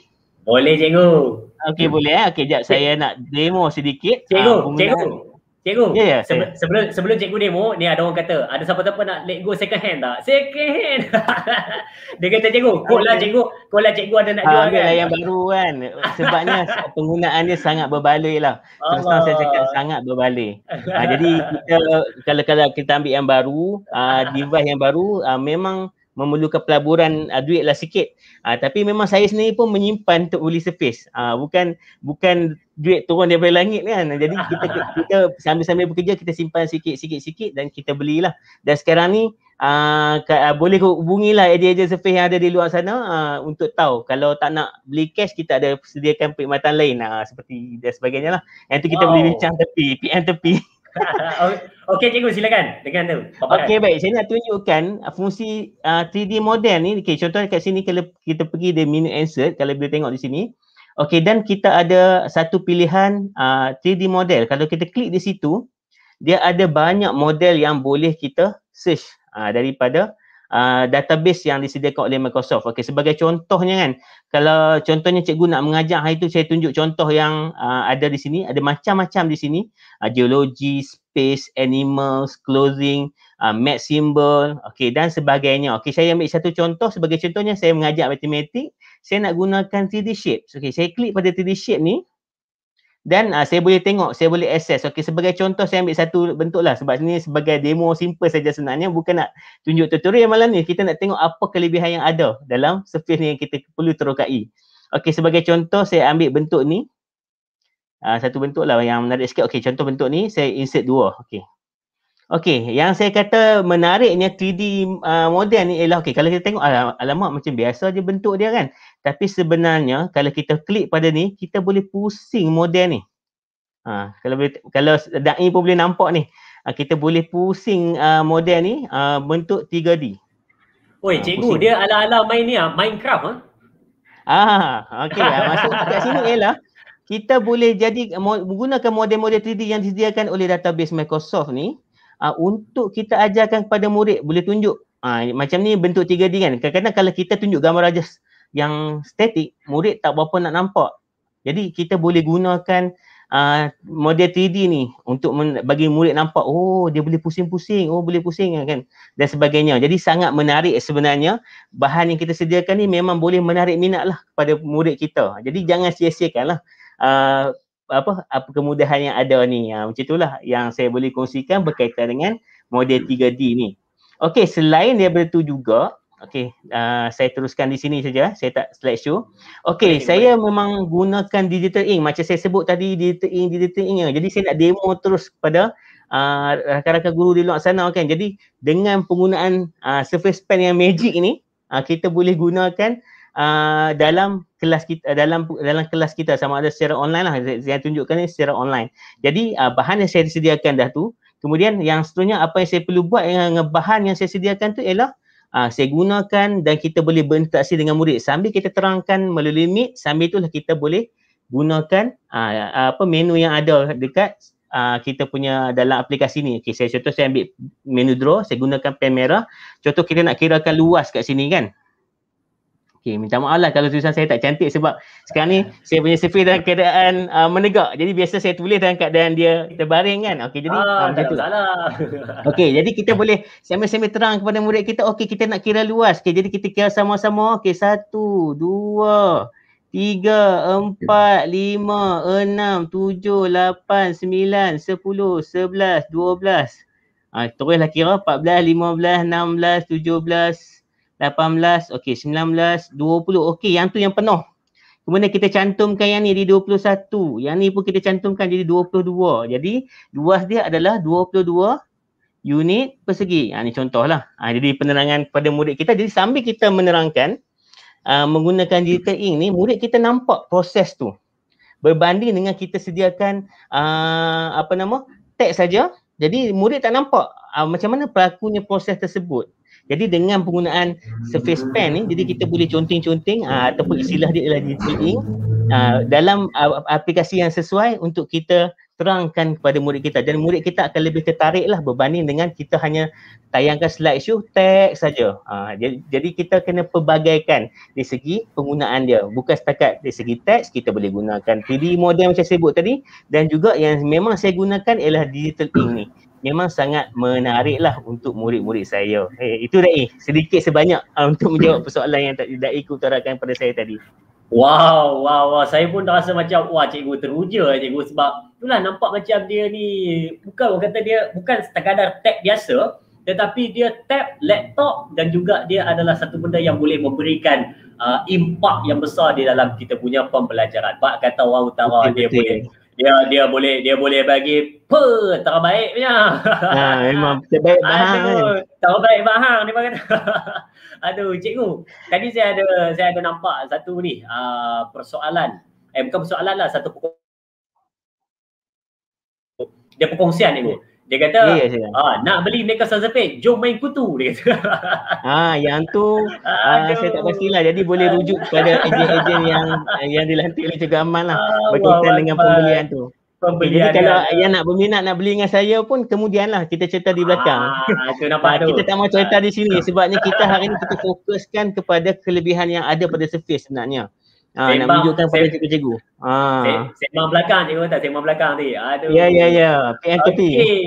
Boleh cikgu. Okey boleh eh. Okey jap saya nak demo sedikit. Cikgu, uh, cikgu. Cikgu, yeah, yeah, sebe- yeah. sebelum sebelum cikgu demo, ni ada orang kata, ada siapa-siapa nak let go second hand tak? Second hand. dia kata cikgu, kot lah ah, ya. cikgu, kot lah cikgu ada nak jual ah, kan. Lah yang baru kan. Sebabnya penggunaan dia sangat berbaloi lah. Terus saya cakap sangat berbaloi. ah, jadi kita kalau kalau kita ambil yang baru, ah, device yang baru ah, memang memerlukan pelaburan uh, duit lah sikit uh, tapi memang saya sendiri pun menyimpan untuk beli surface uh, bukan bukan duit turun daripada langit kan jadi kita, kita, sambil-sambil bekerja kita simpan sikit-sikit-sikit dan kita belilah dan sekarang ni uh, uh, boleh hubungilah agent-agent surface yang ada di luar sana uh, untuk tahu kalau tak nak beli cash kita ada sediakan perkhidmatan lain uh, seperti dan sebagainya lah yang tu kita wow. boleh bincang tepi, PM tepi oh, Okey cikgu silakan dengan tu. Okey kan? baik saya nak tunjukkan uh, fungsi uh, 3D model ni. Okey contoh dekat sini kalau kita pergi the menu insert kalau boleh tengok di sini. Okey dan kita ada satu pilihan uh, 3D model. Kalau kita klik di situ dia ada banyak model yang boleh kita search uh, daripada Uh, database yang disediakan oleh Microsoft. Okey, sebagai contohnya kan, kalau contohnya cikgu nak mengajar hari tu saya tunjuk contoh yang uh, ada di sini, ada macam-macam di sini, uh, geologi, face, animals, clothing, uh, mat symbol, okay, dan sebagainya. Okay, saya ambil satu contoh. Sebagai contohnya, saya mengajar matematik. Saya nak gunakan 3D shapes. Okay, saya klik pada 3D shape ni. Dan uh, saya boleh tengok, saya boleh access. Okay, sebagai contoh saya ambil satu bentuk lah. Sebab ni sebagai demo simple saja sebenarnya. Bukan nak tunjuk tutorial malam ni. Kita nak tengok apa kelebihan yang ada dalam surface ni yang kita perlu terokai. Okay, sebagai contoh saya ambil bentuk ni. Ah, satu bentuk lah yang menarik sikit. Okey, contoh bentuk ni saya insert dua. Okey. Okey, yang saya kata menariknya 3D uh, ah, model ni ialah okey, kalau kita tengok alam, ah, alamak macam biasa je bentuk dia kan. Tapi sebenarnya kalau kita klik pada ni, kita boleh pusing model ni. Ha, kalau boleh, kalau dai pun boleh nampak ni. Ha, kita boleh pusing uh, model ni uh, bentuk 3D. Oi, ha, cikgu, pusing. dia ala-ala main ni ah, Minecraft ah. Ha? Ah, okey. Maksud kat sini ialah kita boleh jadi menggunakan model-model 3D yang disediakan oleh database Microsoft ni uh, untuk kita ajarkan kepada murid boleh tunjuk uh, macam ni bentuk 3D kan kadang-kadang kalau kita tunjuk gambar aja yang statik murid tak berapa nak nampak jadi kita boleh gunakan uh, model 3D ni untuk bagi murid nampak oh dia boleh pusing-pusing oh boleh pusing kan dan sebagainya jadi sangat menarik sebenarnya bahan yang kita sediakan ni memang boleh menarik minat lah kepada murid kita jadi jangan sia-siakan lah Ah, apa apa kemudahan yang ada ni. Ha, macam itulah yang saya boleh kongsikan berkaitan dengan model 3D hmm. ni. Okey, selain dia betul juga, okey, uh, saya teruskan di sini saja. Saya tak slide show. Okey, saya boleh. memang gunakan digital ink macam saya sebut tadi digital ink digital ink. Jadi saya nak demo terus kepada uh, rakan-rakan guru di luar sana kan. Jadi dengan penggunaan uh, surface pen yang magic ni, uh, kita boleh gunakan uh, dalam kelas kita ah, dalam dalam kelas kita sama ada secara online lah saya tunjukkan ni secara online. Jadi uh, bahan yang saya sediakan dah tu, kemudian yang seterusnya apa yang saya perlu buat dengan bahan yang saya sediakan tu ialah uh, saya gunakan dan kita boleh berinteraksi dengan murid sambil kita terangkan melalui Meet sambil itulah kita boleh gunakan uh, apa menu yang ada dekat Uh, kita punya dalam aplikasi ni. Okay, saya contoh saya ambil menu draw, saya gunakan pen merah. Contoh kita nak kirakan luas kat sini kan. Okey, minta maaf lah kalau tulisan saya tak cantik sebab sekarang ni ah. saya punya CV dalam keadaan uh, menegak. Jadi biasa saya tulis dalam keadaan dia terbaring kan. Okey, jadi ah, ah macam tu. Okey, jadi kita boleh sambil-sambil terang kepada murid kita. Okey, kita nak kira luas. Okey, jadi kita kira sama-sama. Okey, satu, dua, tiga, empat, lima, enam, tujuh, lapan, sembilan, sepuluh, sebelas, dua belas. Ha, teruslah kira enam belas tujuh belas. 18, okey 19, 20, okey yang tu yang penuh. Kemudian kita cantumkan yang ni di 21. Yang ni pun kita cantumkan jadi 22. Jadi luas dia adalah 22 unit persegi. Ha, ini contohlah. Ha, jadi penerangan kepada murid kita. Jadi sambil kita menerangkan uh, menggunakan digital ink ni, murid kita nampak proses tu. Berbanding dengan kita sediakan uh, apa nama teks saja. Jadi murid tak nampak uh, macam mana pelakunya proses tersebut. Jadi dengan penggunaan surface pen ni jadi kita boleh conteng-conteng uh, ah, ataupun istilah dia adalah digital ink uh, ah, dalam uh, aplikasi yang sesuai untuk kita terangkan kepada murid kita dan murid kita akan lebih tertarik lah berbanding dengan kita hanya tayangkan slideshow teks saja. Ha, jadi, jadi kita kena pelbagaikan di segi penggunaan dia. Bukan setakat dari segi teks kita boleh gunakan 3D model macam saya sebut tadi dan juga yang memang saya gunakan ialah digital ink ni memang sangat menariklah untuk murid-murid saya. Hey, eh, itu dai eh, sedikit sebanyak uh, untuk menjawab persoalan yang tak dai kutarakan pada saya tadi. Wow, wow, wow. Saya pun rasa macam wah cikgu teruja eh, cikgu sebab itulah nampak macam dia ni bukan orang kata dia bukan sekadar tag biasa tetapi dia tap laptop dan juga dia adalah satu benda yang boleh memberikan uh, impak yang besar di dalam kita punya pembelajaran. Pak kata wow utara betul, dia betul. boleh dia dia boleh dia boleh bagi per terbaiknya. Ha ah, memang terbaik bahang. Aduh, kan. bahang ni kata. Aduh cikgu, tadi saya ada saya ada nampak satu ni uh, persoalan. Eh bukan persoalan lah satu pokok. Dia perkongsian ni, Yeah. Dia kata, yeah, yeah, yeah. Ah, nak beli Mega Sunsepek, jom main kutu. Dia kata. Ah, yang tu ah, saya tak pastilah. Jadi boleh rujuk kepada ejen-ejen yang yang dilantik oleh Cikgu Aman lah. Ah, berkaitan wah, dengan pembelian tu. Pembelian Jadi kalau dia. yang nak berminat nak beli dengan saya pun kemudianlah kita cerita di belakang. Ah, tu ah, kita tak mahu cerita di sini ah. sebabnya kita hari ini kita fokuskan kepada kelebihan yang ada pada surface sebenarnya. Ah, nak menunjukkan pada cikgu-cikgu. Ah. Sembang belakang cikgu tak sembang belakang tadi. Aduh. Ya yeah, ya yeah, ya. Yeah. PNKP. Okay.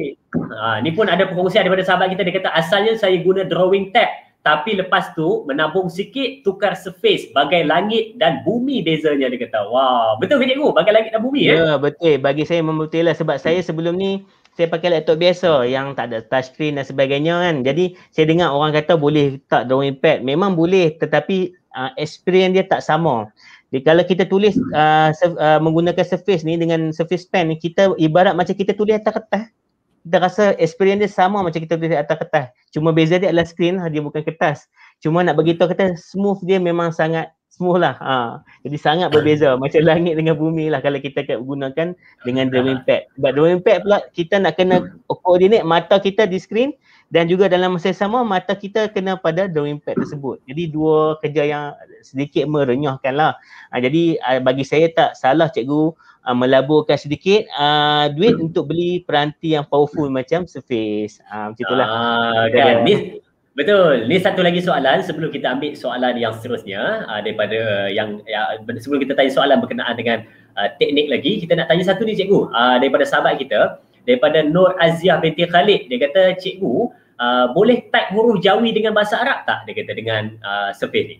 Ha, ah, ni pun ada perkongsian daripada sahabat kita dia kata asalnya saya guna drawing tab tapi lepas tu menabung sikit tukar surface bagai langit dan bumi bezanya dia kata. Wah, betul ke cikgu? Bagai langit dan bumi ya? Yeah, ya, eh? betul. Bagi saya membetul lah. sebab saya sebelum ni saya pakai laptop biasa yang tak ada touch screen dan sebagainya kan. Jadi saya dengar orang kata boleh tak drawing pad. Memang boleh tetapi uh, experience dia tak sama. Jadi kalau kita tulis uh, surf, uh, menggunakan surface ni dengan surface pen kita ibarat macam kita tulis atas kertas. Kita rasa experience dia sama macam kita tulis atas kertas. Cuma beza dia adalah screen dia bukan kertas. Cuma nak bagi tahu kita smooth dia memang sangat smooth lah. Ha. Jadi sangat berbeza macam langit dengan bumi lah kalau kita gunakan dengan drawing pad. Sebab drawing pad pula kita nak kena hmm. coordinate mata kita di screen dan juga dalam masa yang sama mata kita kena pada drawing pad tersebut. Jadi dua kerja yang sedikit merenyahkanlah. Uh, ah, jadi uh, bagi saya tak salah cikgu uh, melaburkan sedikit uh, duit hmm. untuk beli peranti yang powerful macam Surface. Uh, macam itulah. Uh, kan. Ni, betul. Ni satu lagi soalan sebelum kita ambil soalan yang seterusnya uh, daripada yang ya, sebelum kita tanya soalan berkenaan dengan uh, teknik lagi, kita nak tanya satu ni cikgu uh, daripada sahabat kita daripada Nur Aziah binti Khalid dia kata cikgu uh, boleh type huruf jawi dengan bahasa Arab tak dia kata dengan uh, Surface ni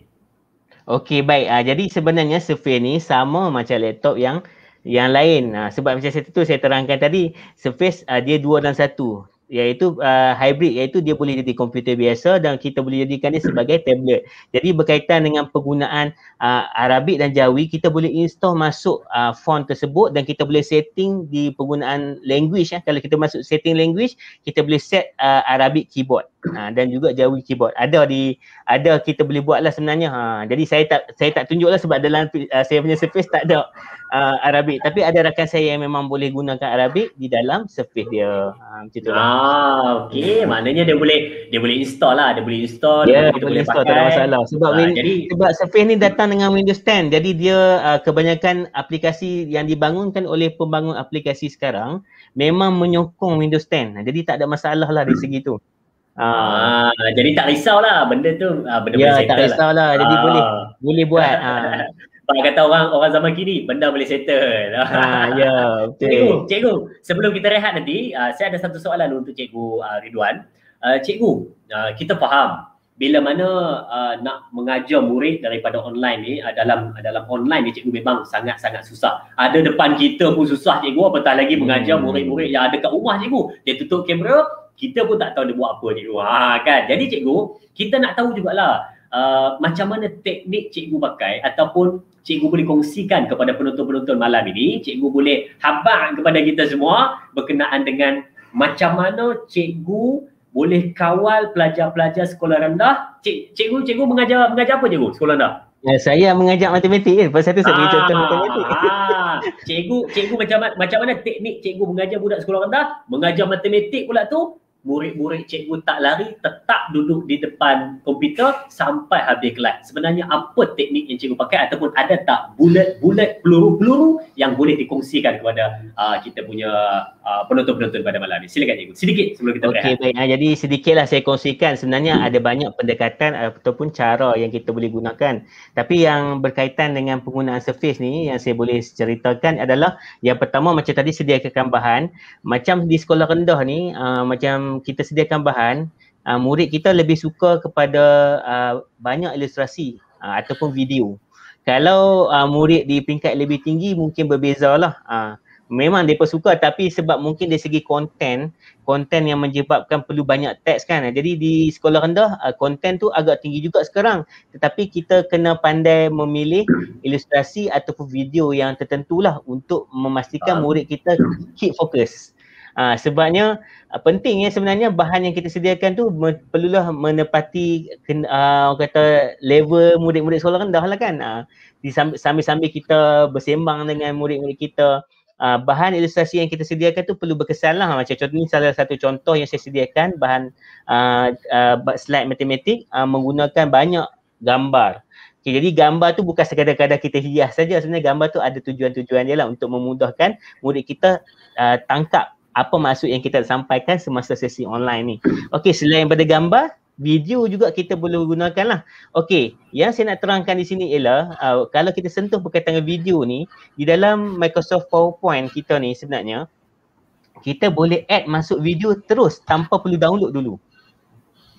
Okey baik uh, jadi sebenarnya Surface ni sama macam laptop yang yang lain uh, sebab macam saya tu saya terangkan tadi Surface uh, dia dua dan satu iaitu uh, hybrid iaitu dia boleh jadi komputer biasa dan kita boleh jadikan dia sebagai tablet. Jadi berkaitan dengan penggunaan uh, Arabic dan Jawi kita boleh install masuk uh, font tersebut dan kita boleh setting di penggunaan language ya. Kalau kita masuk setting language kita boleh set uh, Arabic keyboard ha, dan juga jauhi keyboard. Ada di ada kita boleh buatlah sebenarnya. Ha jadi saya tak saya tak tunjuklah sebab dalam uh, saya punya surface tak ada uh, Arabic tapi ada rakan saya yang memang boleh gunakan Arabic di dalam surface dia. Ha macam tu. Ah okey hmm. maknanya dia boleh dia boleh install lah dia boleh install yeah, dia boleh install pakai. tak ada masalah sebab ha, jadi, sebab surface ni datang dengan Windows 10. Jadi dia uh, kebanyakan aplikasi yang dibangunkan oleh pembangun aplikasi sekarang memang menyokong Windows 10. Jadi tak ada masalah lah dari segi tu. Ah, ah, jadi tak risau lah, benda tu ah, benda Ya tak risau lah. jadi ah. boleh boleh buat ah. ah. kata orang orang zaman kini benda boleh settle ah, ya yeah, okay. cikgu, cikgu sebelum kita rehat nanti ah, saya ada satu soalan untuk cikgu ah, Ridwan ah, cikgu ah, kita faham bila mana ah, nak mengajar murid daripada online ni ah, dalam dalam online ni cikgu memang sangat-sangat susah ada depan kita pun susah cikgu apatah lagi mengajar hmm. murid-murid yang ada kat rumah cikgu dia tutup kamera kita pun tak tahu dia buat apa cikgu. Ha kan. Jadi cikgu, kita nak tahu jugalah uh, macam mana teknik cikgu pakai ataupun cikgu boleh kongsikan kepada penonton-penonton malam ini, cikgu boleh habar kepada kita semua berkenaan dengan macam mana cikgu boleh kawal pelajar-pelajar sekolah rendah. Cik, cikgu, cikgu mengajar mengajar apa cikgu sekolah rendah? Ya, saya mengajar matematik eh. Pasal tu saya bagi ah, contoh matematik. Ah, cikgu, cikgu macam macam mana teknik cikgu mengajar budak sekolah rendah? Mengajar matematik pula tu murid-murid cikgu tak lari tetap duduk di depan komputer sampai habis kelas. Sebenarnya apa teknik yang cikgu pakai ataupun ada tak bulat-bulat peluru-peluru yang boleh dikongsikan kepada uh, kita punya uh, penonton-penonton pada malam ini. Silakan cikgu. Sedikit sebelum kita okay, berehat. Okey, baik. Ha, jadi sedikitlah saya kongsikan sebenarnya hmm. ada banyak pendekatan ataupun cara yang kita boleh gunakan. Tapi yang berkaitan dengan penggunaan surface ni yang saya boleh ceritakan adalah yang pertama macam tadi sediakan bahan, macam di sekolah rendah ni uh, macam kita sediakan bahan Uh, murid kita lebih suka kepada uh, banyak ilustrasi uh, ataupun video. Kalau uh, murid di peringkat lebih tinggi mungkin berbezalah. Uh, memang dia suka tapi sebab mungkin dari segi konten konten yang menyebabkan perlu banyak teks kan eh, jadi di sekolah rendah konten ah, tu agak tinggi juga sekarang tetapi kita kena pandai memilih ilustrasi ataupun video yang tertentulah untuk memastikan ah. murid kita keep fokus Ha, ah, sebabnya penting ya sebenarnya bahan yang kita sediakan tu me- perlulah menepati ken- uh, orang kata level murid-murid sekolah rendah lah kan. Ha, di sambil-, sambil kita bersembang dengan murid-murid kita, uh, bahan ilustrasi yang kita sediakan tu perlu berkesan lah. Macam contoh ni salah satu contoh yang saya sediakan bahan uh, uh, slide matematik uh, menggunakan banyak gambar. Okay, jadi gambar tu bukan sekadar-kadar kita hias saja. Sebenarnya gambar tu ada tujuan-tujuan dia lah untuk memudahkan murid kita uh, tangkap apa maksud yang kita sampaikan semasa sesi online ni. Okey, selain daripada gambar, video juga kita boleh gunakan lah. Okey, yang saya nak terangkan di sini ialah uh, kalau kita sentuh berkaitan dengan video ni, di dalam Microsoft PowerPoint kita ni sebenarnya, kita boleh add masuk video terus tanpa perlu download dulu.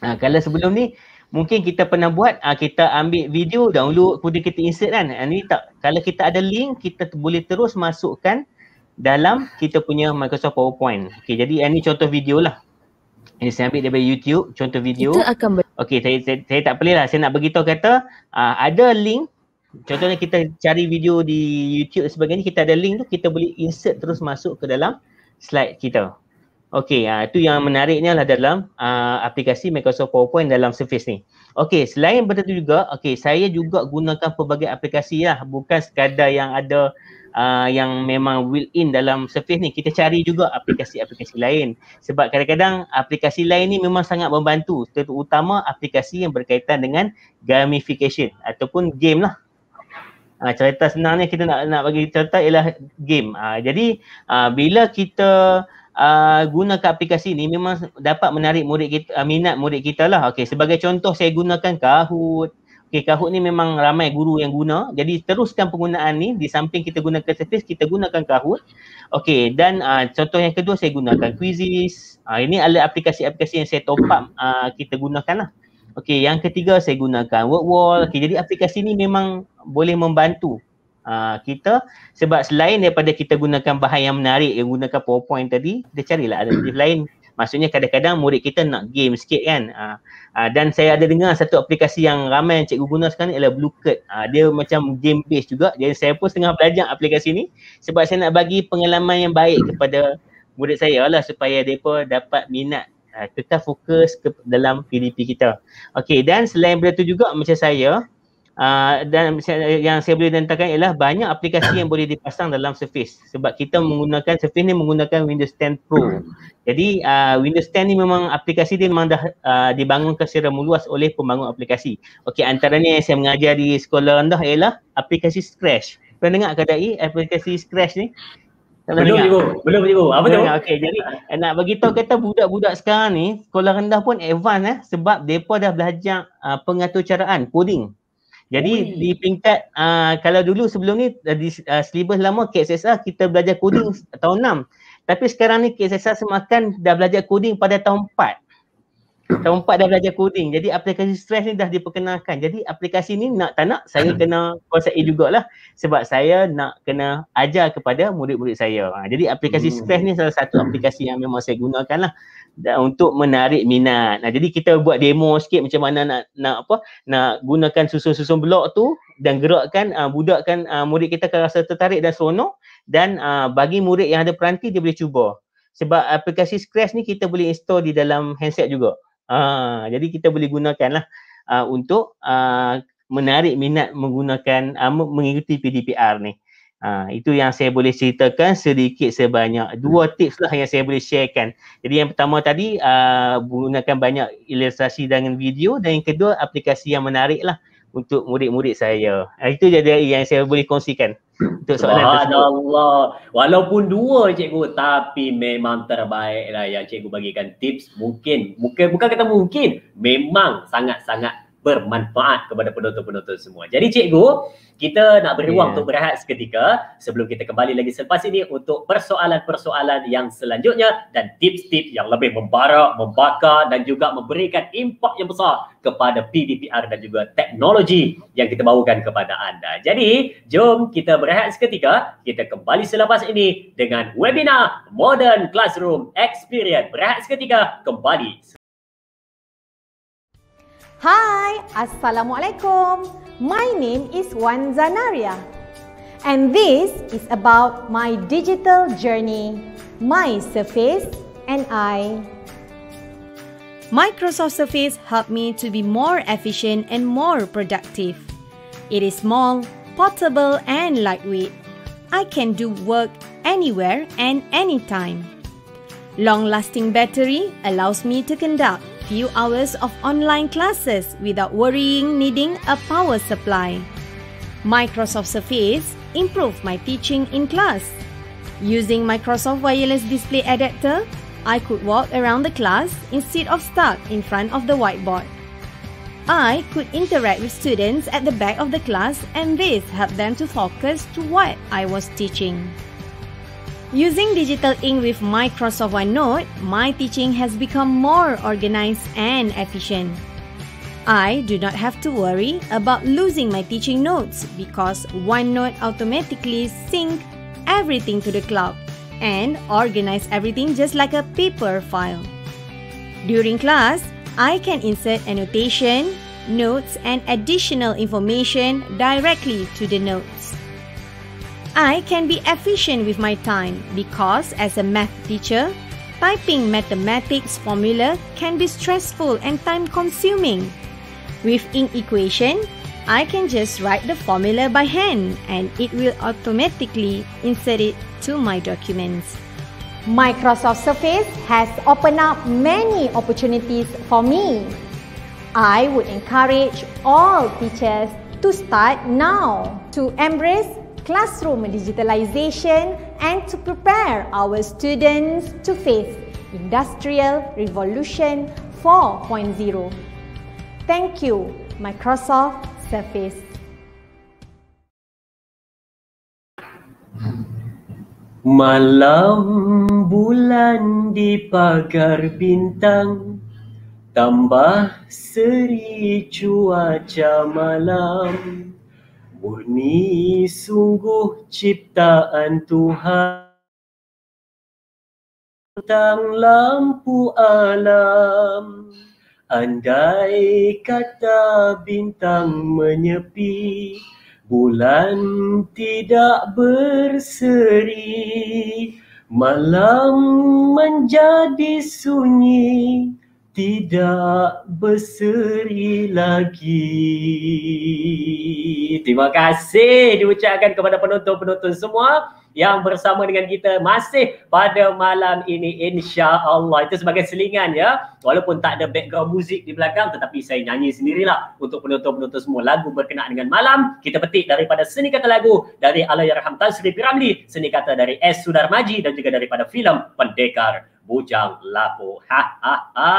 Uh, kalau sebelum ni, mungkin kita pernah buat, uh, kita ambil video, download, kemudian kita insert kan. Uh, ah, ini tak. Kalau kita ada link, kita boleh terus masukkan dalam kita punya Microsoft PowerPoint. Okey, jadi ini contoh video lah yang eh, saya ambil daripada YouTube, contoh video. Kita akan ber- Okey, saya, saya, saya tak boleh lah. Saya nak beritahu kata uh, ada link Contohnya kita cari video di YouTube sebagainya, kita ada link tu, kita boleh insert terus masuk ke dalam slide kita. Okay, uh, ah, tu yang menariknya lah dalam uh, aplikasi Microsoft PowerPoint dalam Surface ni. Okay, selain benda tu juga, okay, saya juga gunakan pelbagai aplikasi lah. Bukan sekadar yang ada uh, yang memang will in dalam surface ni kita cari juga aplikasi-aplikasi lain sebab kadang-kadang aplikasi lain ni memang sangat membantu terutama aplikasi yang berkaitan dengan gamification ataupun game lah uh, cerita senangnya kita nak nak bagi cerita ialah game uh, jadi uh, bila kita Uh, gunakan aplikasi ni memang dapat menarik murid kita, uh, minat murid kita lah. Okey, sebagai contoh saya gunakan Kahoot, Okay, Kahoot ni memang ramai guru yang guna. Jadi teruskan penggunaan ni di samping kita gunakan service, kita gunakan Kahoot. Okay, dan uh, contoh yang kedua saya gunakan Quizzes. Uh, ah, ini adalah aplikasi-aplikasi yang saya top up uh, kita gunakan lah. Okay, yang ketiga saya gunakan Word Wall. Okay, jadi aplikasi ni memang boleh membantu uh, kita sebab selain daripada kita gunakan bahan yang menarik yang gunakan PowerPoint tadi, kita carilah alternatif lain. Maksudnya kadang-kadang murid kita nak game sikit kan. Uh, Ah, dan saya ada dengar satu aplikasi yang ramai yang cikgu guna sekarang ni ialah Bluecut. Uh, ah, dia macam game base juga. Jadi saya pun tengah belajar aplikasi ni sebab saya nak bagi pengalaman yang baik kepada murid saya lah supaya mereka dapat minat uh, kekal fokus ke dalam PDP kita. Okey dan selain benda tu juga macam saya Ah, dan yang saya boleh tentangkan ialah banyak aplikasi yang boleh dipasang dalam Surface sebab kita menggunakan Surface ni menggunakan Windows 10 Pro. Hmm. Jadi uh, Windows 10 ni memang aplikasi dia memang dah uh, dibangunkan secara meluas oleh pembangun aplikasi. Okey antaranya yang saya mengajar di sekolah rendah ialah aplikasi Scratch. Pernah dengar ke dai aplikasi Scratch ni? Belum cikgu. Belum cikgu. Apa tu? Okey, jadi nak bagi tahu kata budak-budak sekarang ni sekolah rendah pun advance eh sebab depa dah belajar uh, pengaturcaraan coding. Jadi Ui. di peringkat uh, kalau dulu sebelum ni uh, di uh, syllabus lama KSSR kita belajar coding tahun 6. Tapi sekarang ni KSSR semakan dah belajar coding pada tahun 4 tahun 4 dah belajar coding. Jadi aplikasi stress ni dah diperkenalkan. Jadi aplikasi ni nak tak nak saya kena kuasai jugalah sebab saya nak kena ajar kepada murid-murid saya. Ha, jadi aplikasi hmm. stress ni salah satu aplikasi yang memang saya gunakan lah untuk menarik minat. Nah, jadi kita buat demo sikit macam mana nak nak apa nak gunakan susun-susun blok tu dan gerakkan uh, budakkan uh, murid kita kalau rasa tertarik dan seronok dan uh, bagi murid yang ada peranti dia boleh cuba. Sebab aplikasi Scratch ni kita boleh install di dalam handset juga. Ah, jadi kita boleh gunakanlah uh, untuk uh, menarik minat menggunakan uh, mengikuti PDPR ni. Uh, itu yang saya boleh ceritakan sedikit sebanyak dua hmm. tips lah yang saya boleh sharekan. Jadi yang pertama tadi uh, gunakan banyak ilustrasi dengan video dan yang kedua aplikasi yang menarik lah untuk murid-murid saya. Eh, itu jadi yang saya boleh kongsikan untuk soalan Tuhan tersebut. Allah. Walaupun dua cikgu tapi memang terbaiklah yang cikgu bagikan tips. Mungkin, mungkin bukan kata mungkin, memang sangat-sangat bermanfaat kepada penonton-penonton semua. Jadi cikgu, kita nak beri ruang yeah. berehat seketika sebelum kita kembali lagi selepas ini untuk persoalan-persoalan yang selanjutnya dan tips-tips yang lebih membara, membakar dan juga memberikan impak yang besar kepada PDPR dan juga teknologi yang kita bawakan kepada anda. Jadi, jom kita berehat seketika. Kita kembali selepas ini dengan webinar Modern Classroom Experience. Berehat seketika. Kembali. Hi, Assalamu alaikum. My name is Wan Zanaria and this is about my digital journey, my Surface and I. Microsoft Surface helped me to be more efficient and more productive. It is small, portable and lightweight. I can do work anywhere and anytime. Long-lasting battery allows me to conduct few hours of online classes without worrying needing a power supply. Microsoft Surface improved my teaching in class. Using Microsoft Wireless Display Adapter, I could walk around the class instead of stuck in front of the whiteboard. I could interact with students at the back of the class and this helped them to focus to what I was teaching. Using digital ink with Microsoft OneNote, my teaching has become more organized and efficient. I do not have to worry about losing my teaching notes because OneNote automatically syncs everything to the cloud and organize everything just like a paper file. During class, I can insert annotation, notes and additional information directly to the notes. I can be efficient with my time because as a math teacher, typing mathematics formula can be stressful and time consuming. With ink equation, I can just write the formula by hand and it will automatically insert it to my documents. Microsoft Surface has opened up many opportunities for me. I would encourage all teachers to start now to embrace classroom digitalization and to prepare our students to face industrial revolution 4.0 thank you microsoft surface malam bulan di pagar bintang tambah seri cuaca malam Murni sungguh ciptaan Tuhan tentang lampu alam Andai kata bintang menyepi Bulan tidak berseri Malam menjadi sunyi tidak berseri lagi. Terima kasih diucapkan kepada penonton-penonton semua yang bersama dengan kita masih pada malam ini insya Allah itu sebagai selingan ya walaupun tak ada background muzik di belakang tetapi saya nyanyi sendirilah untuk penonton-penonton semua lagu berkenaan dengan malam kita petik daripada seni kata lagu dari Alayarham Tan Sri Piramli seni kata dari S. Sudarmaji dan juga daripada filem Pendekar bujang lapo. Ha ha ha.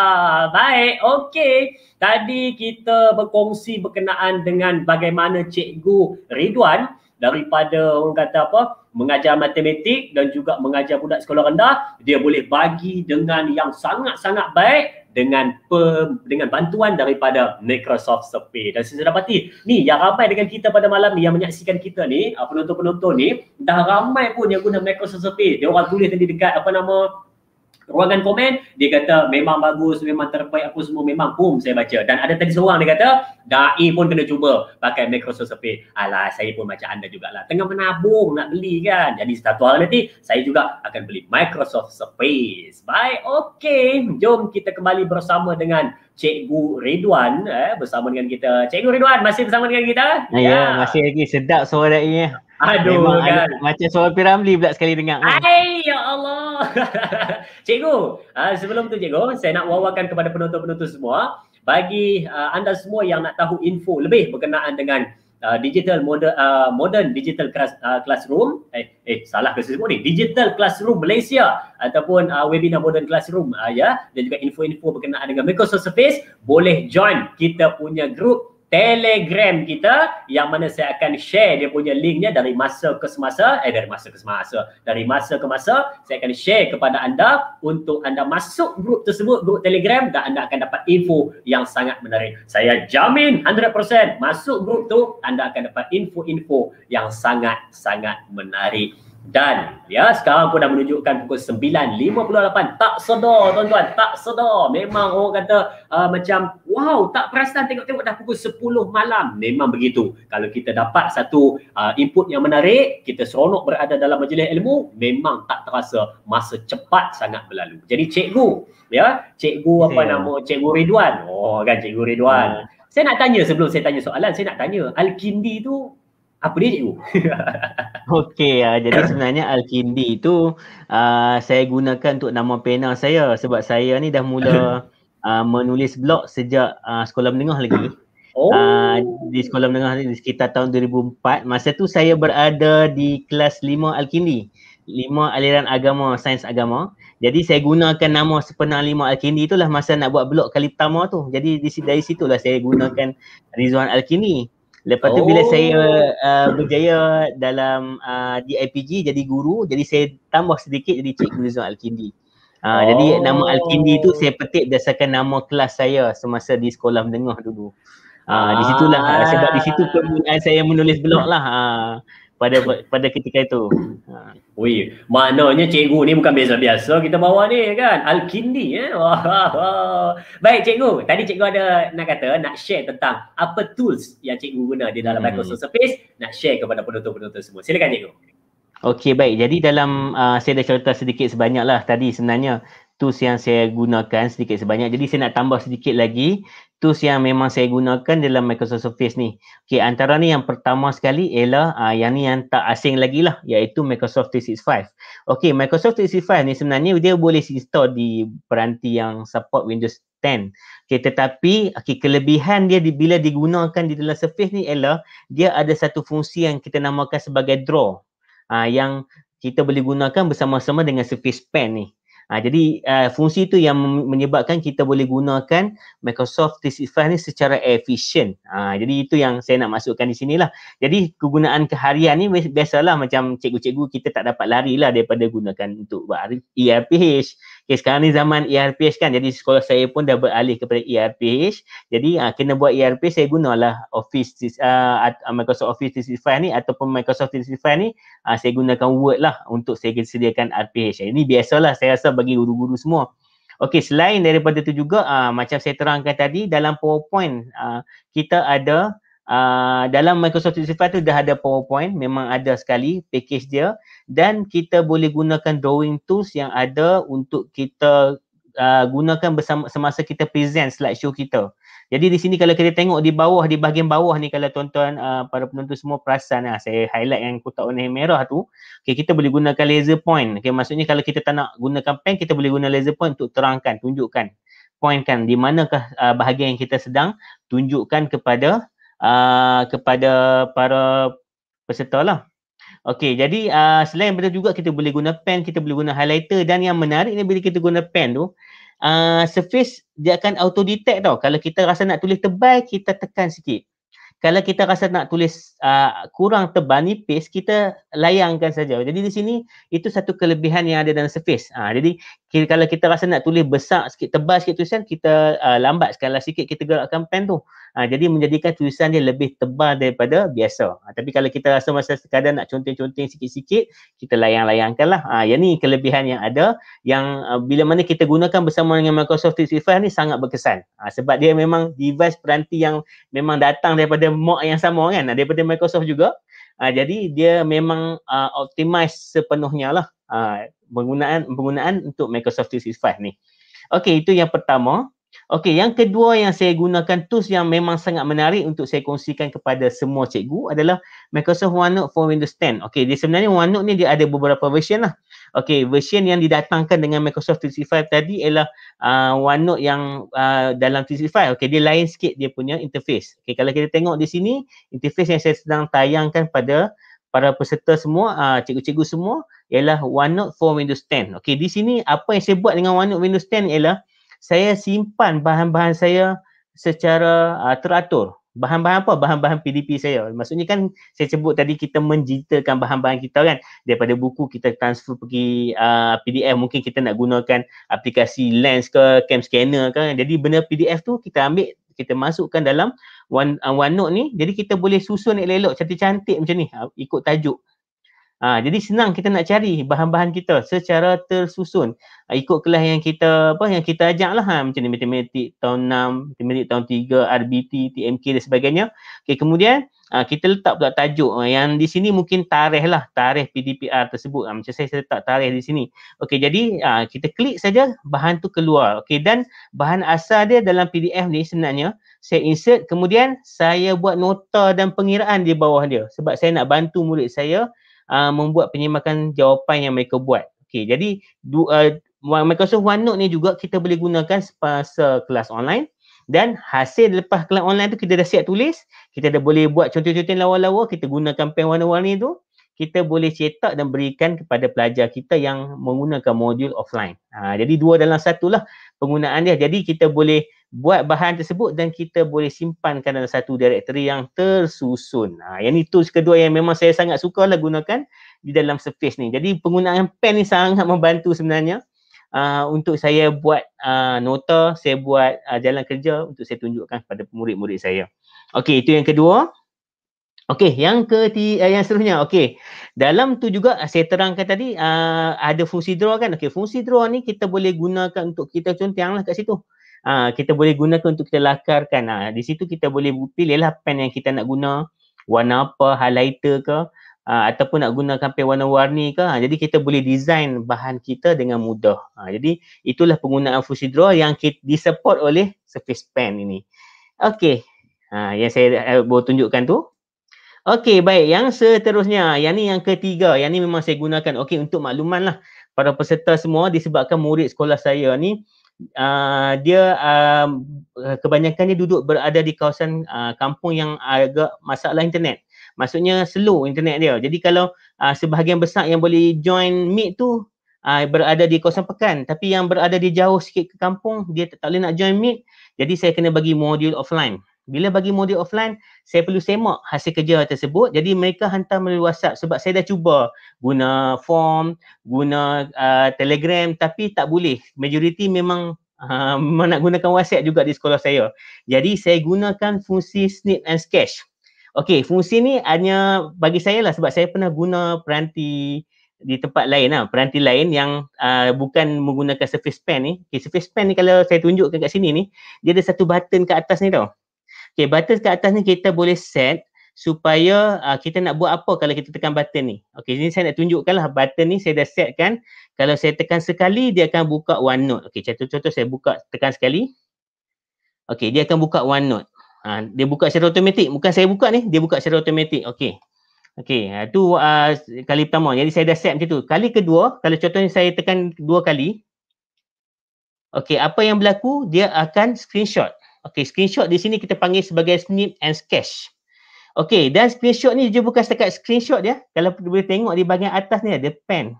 Baik, okey. Tadi kita berkongsi berkenaan dengan bagaimana cikgu Ridwan daripada orang kata apa mengajar matematik dan juga mengajar budak sekolah rendah dia boleh bagi dengan yang sangat-sangat baik dengan pem dengan bantuan daripada Microsoft sepi dan saya dapati ni yang ramai dengan kita pada malam ni yang menyaksikan kita ni ah, penonton-penonton ni dah ramai pun yang guna Microsoft sepi dia orang tulis tadi dekat apa nama ruangan komen dia kata memang bagus memang terbaik aku semua memang boom saya baca dan ada tadi seorang dia kata dai pun kena cuba pakai Microsoft Surface alah saya pun macam anda jugalah tengah menabung nak beli kan jadi satu hari nanti saya juga akan beli Microsoft Surface bye okey jom kita kembali bersama dengan Cikgu Ridwan eh, bersama dengan kita. Cikgu Ridwan masih bersama dengan kita? Ya, ya. ya. masih lagi sedap suara ini. Aduh Memang kan. Ada, macam soal Piramli pula sekali dengar. Kan? Hai ya Allah. cikgu, uh, sebelum tu cikgu, saya nak wawakan kepada penonton-penonton semua bagi uh, anda semua yang nak tahu info lebih berkenaan dengan uh, digital moder, uh, modern digital class, uh, classroom eh, eh salah ke sebut ni digital classroom Malaysia ataupun uh, webinar modern classroom uh, ya dan juga info-info berkenaan dengan Microsoft Surface boleh join kita punya group Telegram kita yang mana saya akan share dia punya linknya dari masa ke semasa eh dari masa ke semasa dari masa ke masa saya akan share kepada anda untuk anda masuk grup tersebut grup Telegram dan anda akan dapat info yang sangat menarik saya jamin 100% masuk grup tu anda akan dapat info-info yang sangat-sangat menarik dan ya sekarang pun dah menunjukkan pukul 9.58 tak sedar tuan-tuan tak sedar memang orang kata uh, macam wow tak perasan tengok-tengok dah pukul 10 malam memang begitu kalau kita dapat satu uh, input yang menarik kita seronok berada dalam majlis ilmu memang tak terasa masa cepat sangat berlalu jadi cikgu ya cikgu apa yeah. Hmm. nama cikgu Ridwan oh kan cikgu Ridwan yeah. Hmm. saya nak tanya sebelum saya tanya soalan saya nak tanya Al-Kindi tu apa dia cikgu? Okey, uh, jadi sebenarnya Al-Kindi tu uh, saya gunakan untuk nama pena saya sebab saya ni dah mula uh, menulis blog sejak uh, sekolah menengah lagi. Oh. Uh, di sekolah menengah ni sekitar tahun 2004. Masa tu saya berada di kelas 5 Al-Kindi. 5 aliran agama, sains agama. Jadi saya gunakan nama sepenuh lima Al-Kindi itulah masa nak buat blog kali pertama tu. Jadi dari situlah saya gunakan Rizwan Al-Kindi. Lepas tu oh. bila saya uh, berjaya dalam uh, di IPG jadi guru, jadi saya tambah sedikit jadi Cikgu Nizam Al-Kindi. Uh, oh. Jadi nama Al-Kindi tu saya petik berdasarkan nama kelas saya semasa di sekolah menengah dulu. Uh, ah. Di situlah, ah, sebab di situ kemudian ah. saya menulis blog lah. Uh pada pada ketika itu. Ha. Wih, maknanya cikgu ni bukan biasa-biasa kita bawa ni kan. Al-Kindi eh. Wah, wah, Baik cikgu, tadi cikgu ada nak kata nak share tentang apa tools yang cikgu guna di dalam hmm. Microsoft Surface nak share kepada penonton-penonton semua. Silakan cikgu. Okey baik. Jadi dalam uh, saya dah cerita sedikit sebanyaklah tadi sebenarnya tools yang saya gunakan sedikit sebanyak. Jadi saya nak tambah sedikit lagi tools yang memang saya gunakan dalam Microsoft Surface ni. Okey, antara ni yang pertama sekali ialah uh, yang ni yang tak asing lagi lah iaitu Microsoft 365. Okey, Microsoft 365 ni sebenarnya dia boleh install di peranti yang support Windows 10. Okey, tetapi okay, kelebihan dia di, bila digunakan di dalam Surface ni ialah dia ada satu fungsi yang kita namakan sebagai draw. Uh, yang kita boleh gunakan bersama-sama dengan Surface Pen ni. Ha, jadi uh, fungsi itu yang menyebabkan kita boleh gunakan Microsoft 365 ni secara efisien. Ha, jadi itu yang saya nak masukkan di sini lah. Jadi kegunaan keharian ni biasalah macam cikgu-cikgu kita tak dapat lari lah daripada gunakan untuk buat ERPH. E Okay, sekarang ni zaman ERPH kan. Jadi sekolah saya pun dah beralih kepada ERPH. Jadi uh, kena buat ERP saya gunalah Office uh, Microsoft Office 365 ni ataupun Microsoft 365 ni uh, saya gunakan Word lah untuk saya sediakan RPH. Ini eh, biasalah saya rasa bagi guru-guru semua. Okey, selain daripada itu juga uh, macam saya terangkan tadi dalam PowerPoint uh, kita ada Uh, dalam Microsoft 365 tu dah ada PowerPoint, memang ada sekali package dia dan kita boleh gunakan drawing tools yang ada untuk kita uh, gunakan bersama semasa kita present slide show kita. Jadi di sini kalau kita tengok di bawah di bahagian bawah ni kalau tuan-tuan uh, para penonton semua perasan lah saya highlight yang kotak warna yang merah tu okay, kita boleh gunakan laser point. Okay, maksudnya kalau kita tak nak gunakan pen kita boleh guna laser point untuk terangkan, tunjukkan pointkan di manakah uh, bahagian yang kita sedang tunjukkan kepada Uh, kepada para peserta lah. Okey, jadi uh, selain benda juga kita boleh guna pen, kita boleh guna highlighter dan yang menarik ni bila kita guna pen tu, uh, surface dia akan auto detect tau. Kalau kita rasa nak tulis tebal, kita tekan sikit. Kalau kita rasa nak tulis uh, kurang tebal nipis, kita layangkan saja. Jadi di sini itu satu kelebihan yang ada dalam surface. Uh, jadi kira, kalau kita rasa nak tulis besar sikit, tebal sikit tulisan, kita uh, lambat sekali sikit kita gerakkan pen tu. Ha, jadi menjadikan tulisan dia lebih tebal daripada biasa. Ha, tapi kalau kita rasa masa sekadar nak conteng-conteng sikit-sikit, kita layang-layangkanlah. Ha, ah, yang ni kelebihan yang ada yang uh, bila mana kita gunakan bersama dengan Microsoft 365 ni sangat berkesan. Ha, sebab dia memang device peranti yang memang datang daripada mock yang sama kan, daripada Microsoft juga. Ha, jadi dia memang uh, optimize sepenuhnya lah uh, penggunaan, penggunaan untuk Microsoft 365 ni. Okey, itu yang pertama. Okey, yang kedua yang saya gunakan tools yang memang sangat menarik untuk saya kongsikan kepada semua cikgu adalah Microsoft OneNote for Windows 10. Okey, dia sebenarnya OneNote ni dia ada beberapa version lah. Okey, version yang didatangkan dengan Microsoft 365 tadi ialah uh, OneNote yang uh, dalam 365. Okey, dia lain sikit dia punya interface. Okey, kalau kita tengok di sini, interface yang saya sedang tayangkan pada para peserta semua, uh, cikgu-cikgu semua ialah OneNote for Windows 10. Okey, di sini apa yang saya buat dengan OneNote Windows 10 ialah saya simpan bahan-bahan saya secara uh, teratur. Bahan-bahan apa? Bahan-bahan PDP saya. Maksudnya kan saya sebut tadi kita menjitakan bahan-bahan kita kan daripada buku kita transfer pergi uh, ah, PDF mungkin kita nak gunakan aplikasi lens ke cam scanner kan. Jadi benda PDF tu kita ambil kita masukkan dalam one, uh, OneNote ni. Jadi kita boleh susun elok-elok cantik-cantik macam ni uh, ikut tajuk Ha, jadi senang kita nak cari bahan-bahan kita secara tersusun ha, ikut kelas yang kita apa yang kita ajak lah ha, macam ni matematik tahun 6, matematik tahun 3, RBT, TMK dan sebagainya. Okay, kemudian ha, kita letak pula tajuk ha, yang di sini mungkin tarikh lah tarikh PDPR tersebut. Ha, macam saya, saya letak tarikh di sini. Okay jadi ha, kita klik saja bahan tu keluar. Okay dan bahan asal dia dalam PDF ni sebenarnya saya insert kemudian saya buat nota dan pengiraan di bawah dia sebab saya nak bantu murid saya uh, membuat penyemakan jawapan yang mereka buat. Okey, jadi du, uh, Microsoft OneNote ni juga kita boleh gunakan semasa kelas online dan hasil lepas kelas online tu kita dah siap tulis, kita dah boleh buat contoh-contoh lawa-lawa, kita gunakan pen warna-warni tu, kita boleh cetak dan berikan kepada pelajar kita yang menggunakan modul offline. Uh, jadi dua dalam satu lah penggunaan dia. Jadi kita boleh buat bahan tersebut dan kita boleh simpankan dalam satu directory yang tersusun. Ha, yang ni tools kedua yang memang saya sangat suka lah gunakan di dalam Surface ni. Jadi penggunaan pen ni sangat membantu sebenarnya uh, untuk saya buat uh, nota, saya buat uh, jalan kerja untuk saya tunjukkan kepada murid-murid saya. Okey, itu yang kedua. Okey, yang ketiga eh, yang seterusnya. Okey. Dalam tu juga saya terangkan tadi uh, ada fungsi draw kan. Okey, fungsi draw ni kita boleh gunakan untuk kita contohlah kat situ ha, kita boleh gunakan untuk kita lakarkan. Ha, di situ kita boleh pilihlah pen yang kita nak guna, warna apa, highlighter ke, ha, ataupun nak gunakan pen warna-warni ke. Ha, jadi kita boleh design bahan kita dengan mudah. Ha, jadi itulah penggunaan Fusi Draw yang kita, disupport oleh Surface Pen ini. Okey, ha, yang saya eh, boleh tunjukkan tu. Okey, baik. Yang seterusnya, yang ni yang ketiga. Yang ni memang saya gunakan. Okey, untuk makluman lah. Para peserta semua disebabkan murid sekolah saya ni uh, dia uh, ah, dia duduk berada di kawasan uh, kampung yang agak masalah internet. Maksudnya slow internet dia. Jadi kalau uh, sebahagian besar yang boleh join meet tu uh, berada di kawasan pekan tapi yang berada di jauh sikit ke kampung dia tak boleh nak join meet. Jadi saya kena bagi modul offline. Bila bagi modul offline, saya perlu semak hasil kerja tersebut. Jadi mereka hantar melalui WhatsApp sebab saya dah cuba guna form, guna uh, Telegram tapi tak boleh. Majoriti memang uh, memang nak gunakan WhatsApp juga di sekolah saya. Jadi saya gunakan fungsi snip and sketch. Okey, fungsi ni hanya bagi saya lah sebab saya pernah guna peranti di tempat lain lah, peranti lain yang uh, bukan menggunakan surface pen ni. Okay, surface pen ni kalau saya tunjukkan kat sini ni, dia ada satu button kat atas ni tau. Okay, button kat atas ni kita boleh set supaya uh, kita nak buat apa kalau kita tekan button ni. Okay, ini saya nak tunjukkan lah button ni saya dah set kan. Kalau saya tekan sekali, dia akan buka one note. Okay, contoh-contoh saya buka tekan sekali. Okay, dia akan buka OneNote. Ha, ah, dia buka secara otomatik. Bukan saya buka ni, dia buka secara otomatik. Okay. Okay, uh, ah, tu uh, kali pertama. Jadi saya dah set macam tu. Kali kedua, kalau contohnya saya tekan dua kali. Okay, apa yang berlaku? Dia akan screenshot. Okey, screenshot di sini kita panggil sebagai snip and sketch. Okey, dan screenshot ni dia bukan setakat screenshot dia. Kalau boleh tengok di bahagian atas ni ada pen.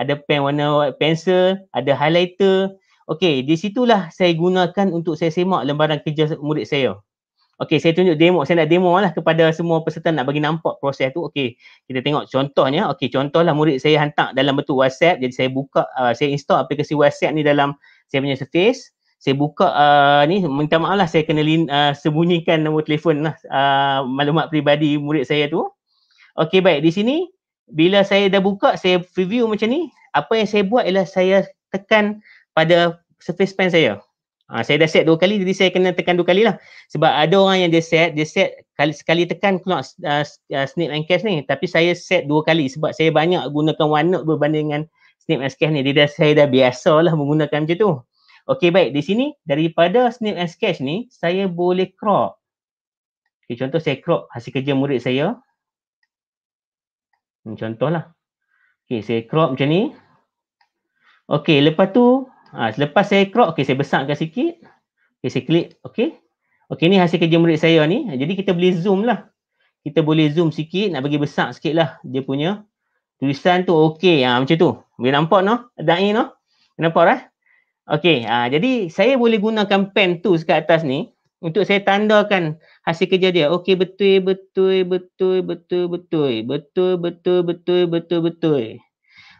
Ada pen warna pencil, ada highlighter. Okey, di situlah saya gunakan untuk saya semak lembaran kerja murid saya. Okey, saya tunjuk demo. Saya nak demo lah kepada semua peserta nak bagi nampak proses tu. Okey, kita tengok contohnya. Okey, contohlah murid saya hantar dalam bentuk WhatsApp. Jadi saya buka, uh, saya install aplikasi WhatsApp ni dalam saya punya surface saya buka uh, ni minta maaf lah saya kena lin, uh, sembunyikan nombor telefon lah uh, maklumat peribadi murid saya tu. Okey baik di sini bila saya dah buka saya preview macam ni apa yang saya buat ialah saya tekan pada surface pen saya. Ha, saya dah set dua kali jadi saya kena tekan dua kali lah sebab ada orang yang dia set dia set kali sekali tekan keluar uh, uh, snip and cache ni tapi saya set dua kali sebab saya banyak gunakan OneNote berbanding dengan snip and cache ni dia dah, saya dah biasa lah menggunakan macam tu Okey baik di sini daripada snip and sketch ni saya boleh crop. Okay, contoh saya crop hasil kerja murid saya. Ini hmm, contohlah. Okey saya crop macam ni. Okey lepas tu ha, selepas saya crop okey saya besarkan sikit. Okey saya klik okey. Okey ni hasil kerja murid saya ni. Ha, jadi kita boleh zoom lah. Kita boleh zoom sikit nak bagi besar sikit lah dia punya tulisan tu okey. Ha, macam tu. Boleh nampak no? Ada Dain no? Nampak lah. Eh? Right? Okey, ha, jadi saya boleh gunakan pen tu kat atas ni untuk saya tandakan hasil kerja dia. Okey, betul, betul, betul, betul, betul, betul, betul, betul, betul, betul.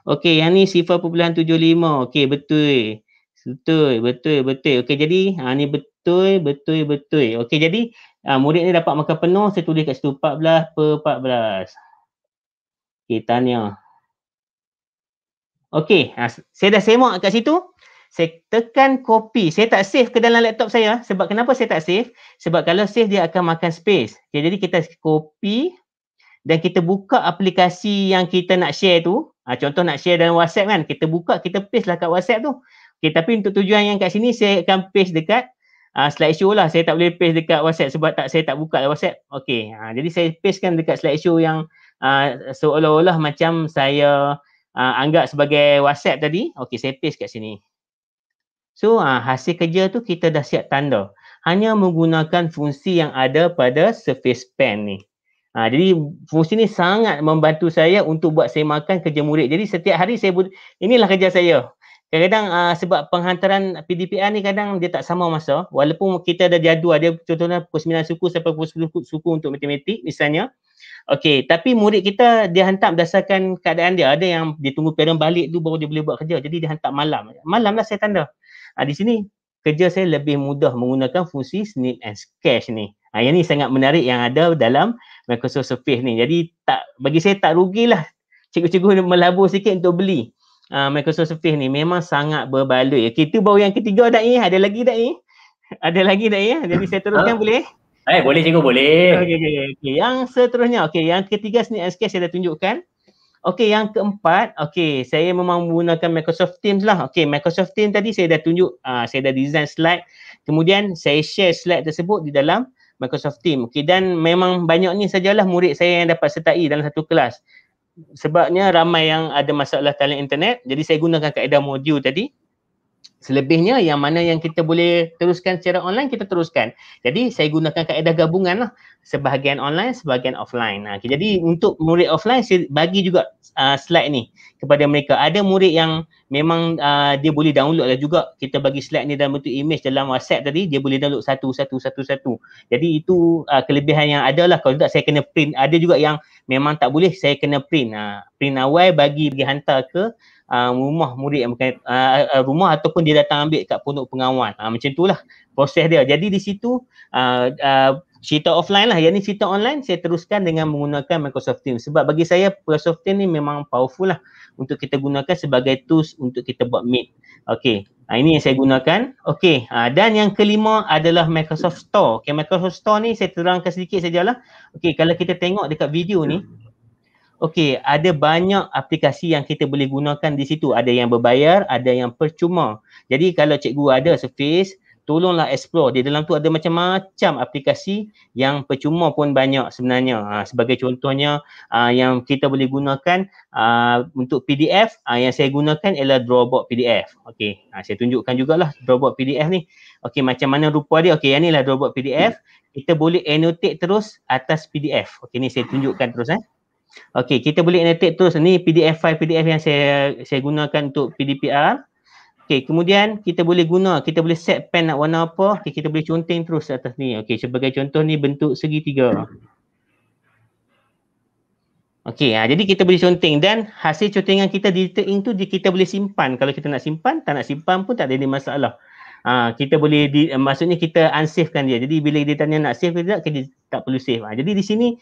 Okey, yang ni sifar perpuluhan tujuh lima. Okey, betul. Betul, betul, betul. Okey, jadi ha, ni betul, betul, betul. Okey, jadi ha, murid ni dapat makan penuh. Saya tulis kat situ 14 per 14. Okey, tanya. Okey, ha, saya dah semak kat situ saya tekan copy. Saya tak save ke dalam laptop saya. Sebab kenapa saya tak save? Sebab kalau save dia akan makan space. Okay, jadi kita copy dan kita buka aplikasi yang kita nak share tu. Ha, contoh nak share dalam WhatsApp kan. Kita buka, kita paste lah kat WhatsApp tu. Okay, tapi untuk tujuan yang kat sini saya akan paste dekat uh, ha, slideshow lah. Saya tak boleh paste dekat WhatsApp sebab tak saya tak buka lah WhatsApp. Okay, ha, jadi saya paste kan dekat slideshow yang uh, seolah-olah macam saya uh, anggap sebagai WhatsApp tadi. Okay, saya paste kat sini. So uh, hasil kerja tu kita dah siap tanda. Hanya menggunakan fungsi yang ada pada surface pen ni. Ha, jadi fungsi ni sangat membantu saya untuk buat saya makan kerja murid. Jadi setiap hari saya buat inilah kerja saya. Kadang-kadang ah, sebab penghantaran PDPR ni kadang dia tak sama masa. Walaupun kita ada jadual dia contohnya pukul 9 suku sampai pukul 10 suku untuk matematik misalnya. Okey, tapi murid kita dia hantar berdasarkan keadaan dia. Ada yang ditunggu tunggu parent balik tu baru dia boleh buat kerja. Jadi dia hantar malam. Malam lah saya tanda. Ha, di sini kerja saya lebih mudah menggunakan fungsi snip and sketch ni. Ha, yang ni sangat menarik yang ada dalam Microsoft Surface ni. Jadi tak bagi saya tak rugilah cikgu-cikgu melabur sikit untuk beli uh, Microsoft Surface ni. Memang sangat berbaloi. Okey, tu baru yang ketiga dah ni. Ada lagi dah ni? Ada lagi dah ni? Jadi saya teruskan boleh? Eh boleh cikgu boleh. Okey okey okey. Yang seterusnya okey yang ketiga sneak sketch saya dah tunjukkan. Okey yang keempat, okey saya memang menggunakan Microsoft Teams lah. Okey Microsoft Teams tadi saya dah tunjuk uh, saya dah design slide. Kemudian saya share slide tersebut di dalam Microsoft Teams. Okey dan memang banyak ni sajalah murid saya yang dapat sertai dalam satu kelas. Sebabnya ramai yang ada masalah talian internet, jadi saya gunakan kaedah modul tadi Selebihnya yang mana yang kita boleh teruskan secara online kita teruskan. Jadi saya gunakan kaedah gabungan lah. Sebahagian online, sebahagian offline. Ha, okay, jadi untuk murid offline saya bagi juga uh, slide ni kepada mereka. Ada murid yang memang uh, dia boleh download lah juga. Kita bagi slide ni dalam bentuk image dalam WhatsApp tadi dia boleh download satu, satu, satu, satu. Jadi itu uh, kelebihan yang ada lah. Kalau tak saya kena print. Ada juga yang memang tak boleh saya kena print. Uh, print awal bagi pergi hantar ke uh, rumah murid yang berkait, uh, uh, rumah ataupun dia datang ambil kat pondok pengawal. Uh, macam lah proses dia. Jadi di situ uh, uh, cerita offline lah. Yang ni cerita online saya teruskan dengan menggunakan Microsoft Teams. Sebab bagi saya Microsoft Teams ni memang powerful lah untuk kita gunakan sebagai tools untuk kita buat meet. Okay. Uh, ini yang saya gunakan. okey Uh, dan yang kelima adalah Microsoft Store. Okay. Microsoft Store ni saya terangkan sedikit sajalah. okey Kalau kita tengok dekat video ni okey ada banyak aplikasi yang kita boleh gunakan di situ ada yang berbayar ada yang percuma jadi kalau cikgu ada surface tolonglah explore di dalam tu ada macam-macam aplikasi yang percuma pun banyak sebenarnya ha, sebagai contohnya ha, yang kita boleh gunakan ha, untuk PDF ha, yang saya gunakan ialah Dropbox PDF okey ha, saya tunjukkan jugalah Dropbox PDF ni okey macam mana rupa dia okey yang lah Dropbox PDF hmm. kita boleh annotate terus atas PDF okey ni saya tunjukkan terus eh Okey, kita boleh annotate terus ni PDF file PDF yang saya saya gunakan untuk PDPR. Okey, kemudian kita boleh guna, kita boleh set pen nak warna apa. Okey, kita boleh conteng terus atas ni. Okey, sebagai contoh ni bentuk segitiga. Okey, ha, jadi kita boleh conteng dan hasil contengan kita digital ink tu kita boleh simpan. Kalau kita nak simpan, tak nak simpan pun tak ada masalah. Ha, kita boleh di, maksudnya kita unsavekan dia. Jadi bila dia tanya nak save ke tidak, kita tak perlu save. Ha, jadi di sini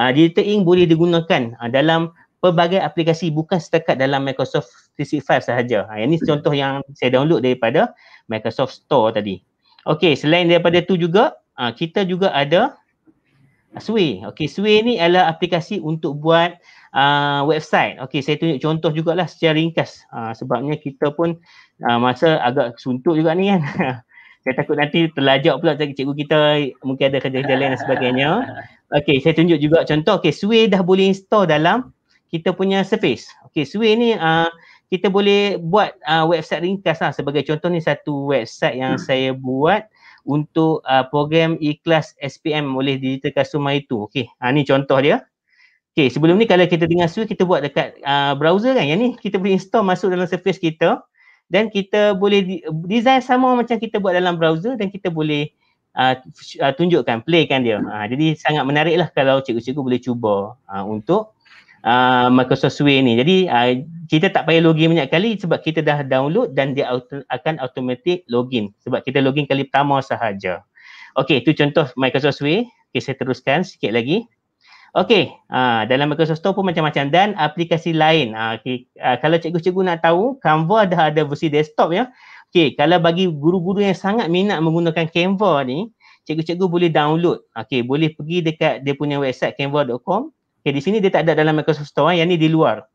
uh, digital ink boleh digunakan uh, dalam pelbagai aplikasi bukan setakat dalam Microsoft 365 sahaja. Ha, yang ini contoh yang saya download daripada Microsoft Store tadi. Okey, selain daripada tu juga, uh, kita juga ada Sway. Okey, Sway ni adalah aplikasi untuk buat uh, website. Okey, saya tunjuk contoh jugalah secara ringkas. Uh, sebabnya kita pun uh, masa agak suntuk juga ni kan. Saya takut nanti terlajak pula cari cikgu kita mungkin ada kerja-kerja lain dan sebagainya. Okey, saya tunjuk juga contoh. Okey, Sway dah boleh install dalam kita punya Surface. Okey, Sway ni uh, kita boleh buat uh, website ringkas lah. Sebagai contoh ni satu website yang hmm. saya buat untuk uh, program ikhlas SPM oleh Digital Customer itu. Okey, ha, ni contoh dia. Okey, sebelum ni kalau kita dengar Sway, kita buat dekat uh, browser kan. Yang ni kita boleh install masuk dalam Surface kita dan kita boleh design sama macam kita buat dalam browser dan kita boleh uh, tunjukkan, playkan dia. Uh, jadi sangat menariklah kalau cikgu-cikgu boleh cuba uh, untuk uh, Microsoft Sway ni. Jadi uh, kita tak payah login banyak kali sebab kita dah download dan dia auto, akan automatic login sebab kita login kali pertama sahaja. Okey, itu contoh Microsoft Sway. Okey, saya teruskan sikit lagi. Okey, uh, dalam Microsoft Store pun macam-macam dan aplikasi lain. Uh, ah, okay. uh, kalau cikgu-cikgu nak tahu, Canva dah ada versi desktop ya. Okey, kalau bagi guru-guru yang sangat minat menggunakan Canva ni, cikgu-cikgu boleh download. Okey, boleh pergi dekat dia punya website canva.com. Okey, di sini dia tak ada dalam Microsoft Store, eh. yang ni di luar.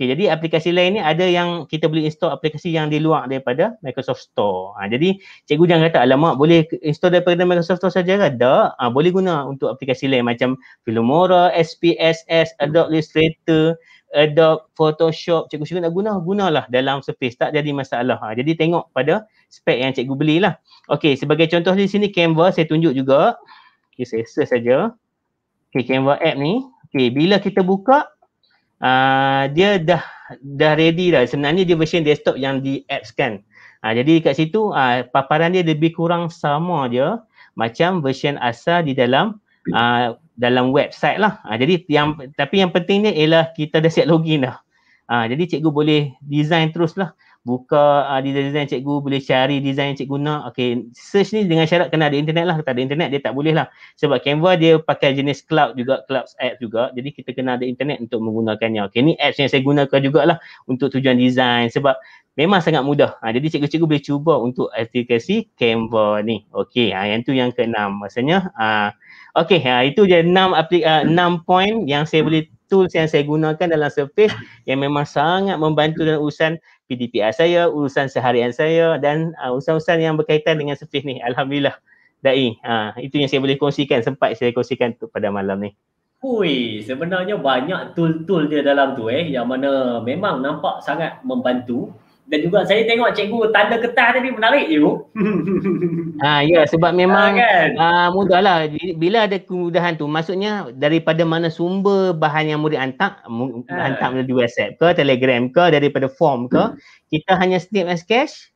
Okay, jadi aplikasi lain ni ada yang kita boleh install aplikasi yang di luar daripada Microsoft Store. Ha, jadi cikgu jangan kata alamak boleh install daripada Microsoft Store saja kan? Tak. Ha, boleh guna untuk aplikasi lain macam Filmora, SPSS, Adobe Illustrator, Adobe Photoshop. Cikgu cikgu nak guna, gunalah dalam Surface. Tak jadi masalah. Ha, jadi tengok pada spek yang cikgu belilah. Okey, sebagai contoh di sini Canva saya tunjuk juga. Okey, saya search saja. Okey, Canva app ni. Okey, bila kita buka, uh, dia dah dah ready dah. Sebenarnya dia version desktop yang di apps kan. Uh, ah, jadi kat situ uh, paparan dia lebih kurang sama dia macam version asal di dalam uh, dalam website lah. Uh, jadi yang tapi yang pentingnya ialah kita dah siap login dah. Uh, jadi cikgu boleh design terus lah buka uh, design design cikgu boleh cari design cikgu nak okey search ni dengan syarat kena ada internet lah tak ada internet dia tak boleh lah sebab Canva dia pakai jenis cloud juga cloud apps juga jadi kita kena ada internet untuk menggunakannya okey ni apps yang saya gunakan jugalah untuk tujuan design sebab memang sangat mudah ha, jadi cikgu-cikgu boleh cuba untuk aplikasi Canva ni okey ha, yang tu yang keenam maksudnya ha, okey ha, itu je enam aplik enam point yang saya boleh tools yang saya gunakan dalam surface yang memang sangat membantu dalam urusan PDPR saya, urusan seharian saya dan uh, urusan-urusan yang berkaitan dengan surface ni. Alhamdulillah. Dai, ha, itu yang saya boleh kongsikan, sempat saya kongsikan tu pada malam ni. Hui, sebenarnya banyak tool-tool dia dalam tu eh yang mana memang nampak sangat membantu dan juga saya tengok cikgu tanda kertas tadi menarik je. Ha ah, ya sebab memang ah, kan? ah, mudahlah bila ada kemudahan tu maksudnya daripada mana sumber bahan yang murid hantar ah. hantar melalui WhatsApp ke Telegram ke daripada form ke hmm. kita hanya snip as cash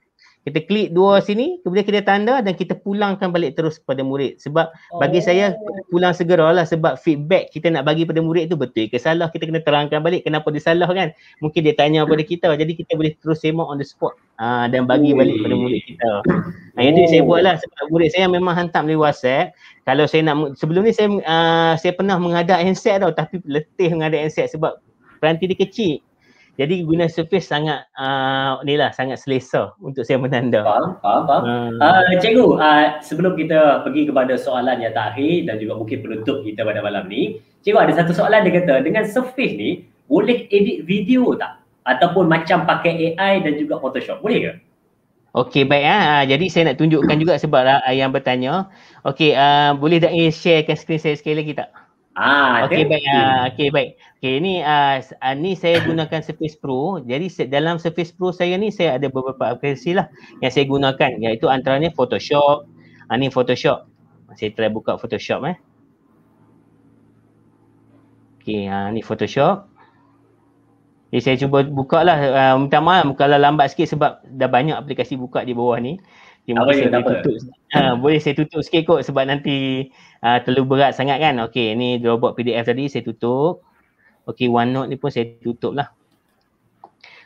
kita klik dua sini kemudian kita tanda dan kita pulangkan balik terus kepada murid sebab bagi oh. saya pulang segera lah sebab feedback kita nak bagi pada murid tu betul ke salah kita kena terangkan balik kenapa dia salah kan mungkin dia tanya pada kita jadi kita boleh terus semak on the spot aa, ha, dan bagi Ui. Hmm. balik kepada murid kita ha, yang tu saya hmm. buatlah sebab murid saya memang hantar melalui whatsapp kalau saya nak sebelum ni saya aa, ah, saya pernah menghadap handset tau tapi letih menghadap handset sebab peranti dia kecil jadi guna surface sangat uh, ni lah sangat selesa untuk saya menanda. Faham, faham, faham. Hmm. Uh, cikgu, uh, sebelum kita pergi kepada soalan yang terakhir dan juga mungkin penutup kita pada malam ni, cikgu ada satu soalan dia kata dengan surface ni boleh edit video tak? Ataupun macam pakai AI dan juga Photoshop, boleh ke? Okey baik ah. Ha. Jadi saya nak tunjukkan juga sebab yang bertanya. Okey, uh, boleh tak eh, sharekan screen saya sekali lagi tak? Ah, okay, baik. Uh, ah, okay, baik. Okay, ini uh, uh, ni saya gunakan Surface Pro. Jadi se- dalam Surface Pro saya ni saya ada beberapa aplikasi lah yang saya gunakan iaitu antaranya Photoshop. Uh, ni Photoshop. Saya try buka Photoshop eh. Okay, uh, ni Photoshop. Okay, saya cuba buka lah. Uh, minta maaf kalau lambat sikit sebab dah banyak aplikasi buka di bawah ni. Terima kasih saya apa? tutup. Ha, boleh saya tutup sikit kot sebab nanti uh, terlalu berat sangat kan. Okey, ni drawbot PDF tadi saya tutup. Okey, OneNote ni pun saya tutup lah.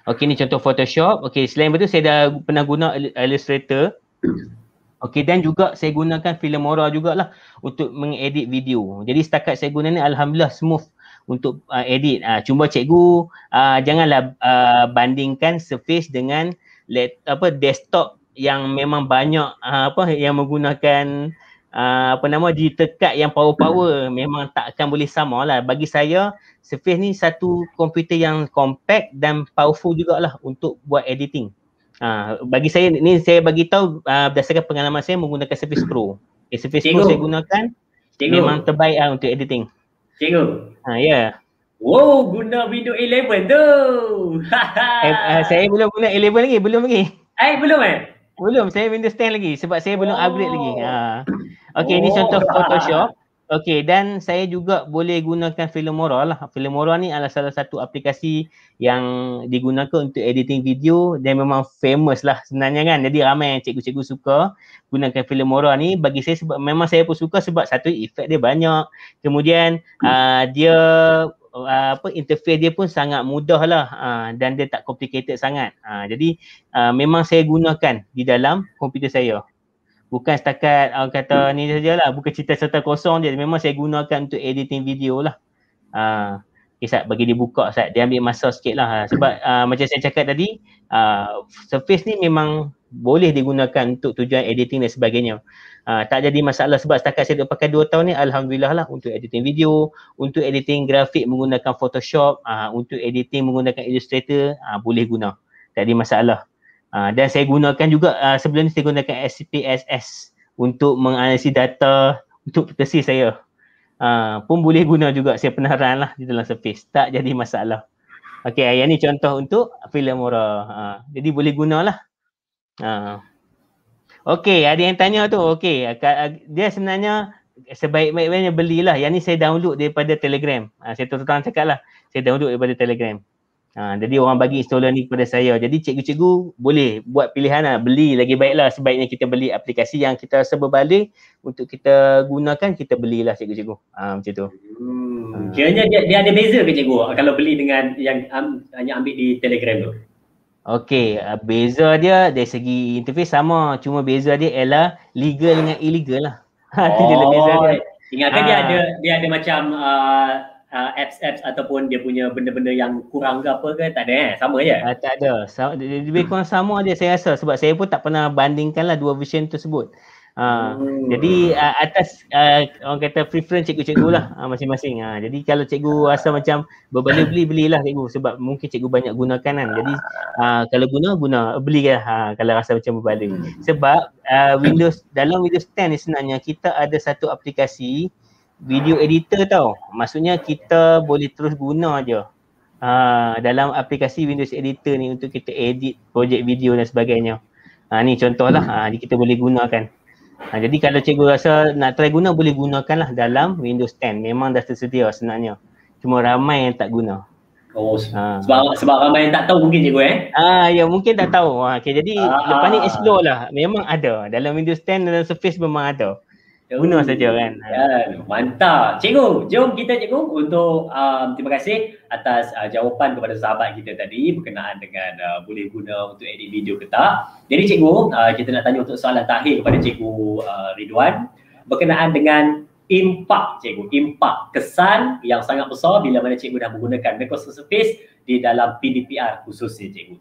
Okey, ni contoh Photoshop. Okey, selain itu saya dah pernah guna Illustrator. Okey, dan juga saya gunakan Filmora jugalah untuk mengedit video. Jadi setakat saya guna ni Alhamdulillah smooth untuk uh, edit. Uh, cuma cikgu uh, janganlah uh, bandingkan surface dengan let, apa desktop yang memang banyak uh, apa yang menggunakan uh, apa nama di card yang power-power hmm. memang takkan boleh samalah Bagi saya Surface ni satu komputer yang compact dan powerful jugalah untuk buat editing. Uh, bagi saya ni saya bagi tahu uh, berdasarkan pengalaman saya menggunakan Surface Pro. Okay, eh, Surface Cikgu. Pro saya gunakan Cikgu. memang terbaik lah untuk editing. Cikgu. Ha ya. Yeah. Wow, guna Windows 11 tu. eh, uh, saya belum guna 11 lagi, belum lagi. Eh, belum eh? Belum, saya Windows 10 lagi sebab saya belum upgrade lagi. Ha. Okay, oh. Ah. ini oh, contoh Photoshop. Okay, dan saya juga boleh gunakan Filmora lah. Filmora ni adalah salah satu aplikasi yang digunakan untuk editing video dan memang famous lah sebenarnya kan. Jadi ramai yang cikgu-cikgu suka gunakan Filmora ni. Bagi saya sebab memang saya pun suka sebab satu efek dia banyak. Kemudian hmm. uh, dia uh, apa interface dia pun sangat mudah lah uh, dan dia tak complicated sangat. Uh, jadi uh, memang saya gunakan di dalam komputer saya. Bukan setakat uh, kata ni saja lah bukan cerita cerita kosong je. Memang saya gunakan untuk editing video lah. Uh, okay, Sat, bagi dia buka Sat. Dia ambil masa sikit lah. Sebab uh, macam saya cakap tadi, uh, surface ni memang boleh digunakan untuk tujuan editing dan sebagainya. Uh, tak jadi masalah sebab setakat saya dah pakai dua tahun ni Alhamdulillah lah untuk editing video, untuk editing grafik menggunakan Photoshop, uh, untuk editing menggunakan Illustrator uh, boleh guna. Tak jadi masalah. Uh, dan saya gunakan juga uh, sebelum ni saya gunakan SPSS untuk menganalisis data untuk petesi saya. Uh, pun boleh guna juga saya pernah run lah di dalam Surface. Tak jadi masalah. okey yang ni contoh untuk Filmora. Uh, jadi boleh gunalah. Ha. okay. ada yang tanya tu. okay. dia sebenarnya sebaik-baiknya belilah. Yang ni saya download daripada Telegram. Ha, saya tahu tuan cakap lah. Saya download daripada Telegram. Ha, jadi orang bagi installer ni kepada saya. Jadi cikgu-cikgu boleh buat pilihan lah. Beli lagi baiklah. Sebaiknya kita beli aplikasi yang kita rasa berbalik untuk kita gunakan, kita belilah cikgu-cikgu. Ha, macam tu. Hmm. Kiranya dia, dia ada beza ke cikgu kalau beli dengan yang um, hanya ambil di Telegram tu? Okay, uh, beza dia dari segi interface sama, cuma beza dia ialah legal dengan illegal lah. oh. dia lebih beza dia. Oh, ingatkan uh. dia ah. ada dia ada macam uh, uh, apps apps ataupun dia punya benda-benda yang kurang ke apa ke tak ada eh sama je. Uh, tak ada. Sama, lebih kurang sama dia saya rasa sebab saya pun tak pernah bandingkan lah dua version tersebut. Ha, hmm. Jadi uh, atas uh, orang kata preference cikgu-cikgu lah uh, masing-masing. Ha, jadi kalau cikgu rasa macam berbanding beli, belilah cikgu sebab mungkin cikgu banyak gunakan kan. Jadi uh, kalau guna, guna. Beli lah uh, kalau rasa macam berbanding. Hmm. Sebab uh, Windows dalam Windows 10 ni sebenarnya kita ada satu aplikasi video editor tau. Maksudnya kita boleh terus guna je. Uh, dalam aplikasi Windows editor ni untuk kita edit projek video dan sebagainya. Ha, ni contohlah. Ha, kita boleh gunakan. Ha, jadi kalau cikgu rasa nak try guna boleh gunakanlah dalam Windows 10. Memang dah tersedia sebenarnya. Cuma ramai yang tak guna. Oh, ha. sebab sebab ramai yang tak tahu mungkin cikgu eh. Ah ya mungkin tak tahu. Ha, okay, jadi ha. lepas ni explore lah. Memang ada dalam Windows 10 dalam Surface memang ada. Guna oh, saja kan. Ya, mantap. Cikgu, jom kita cikgu untuk um, terima kasih atas uh, jawapan kepada sahabat kita tadi berkenaan dengan uh, boleh guna untuk edit video ke tak. Jadi cikgu, uh, kita nak tanya untuk soalan terakhir kepada cikgu uh, Ridwan berkenaan dengan impak cikgu, impak kesan yang sangat besar bila mana cikgu dah menggunakan Microsoft Surface di dalam PDPR khususnya cikgu.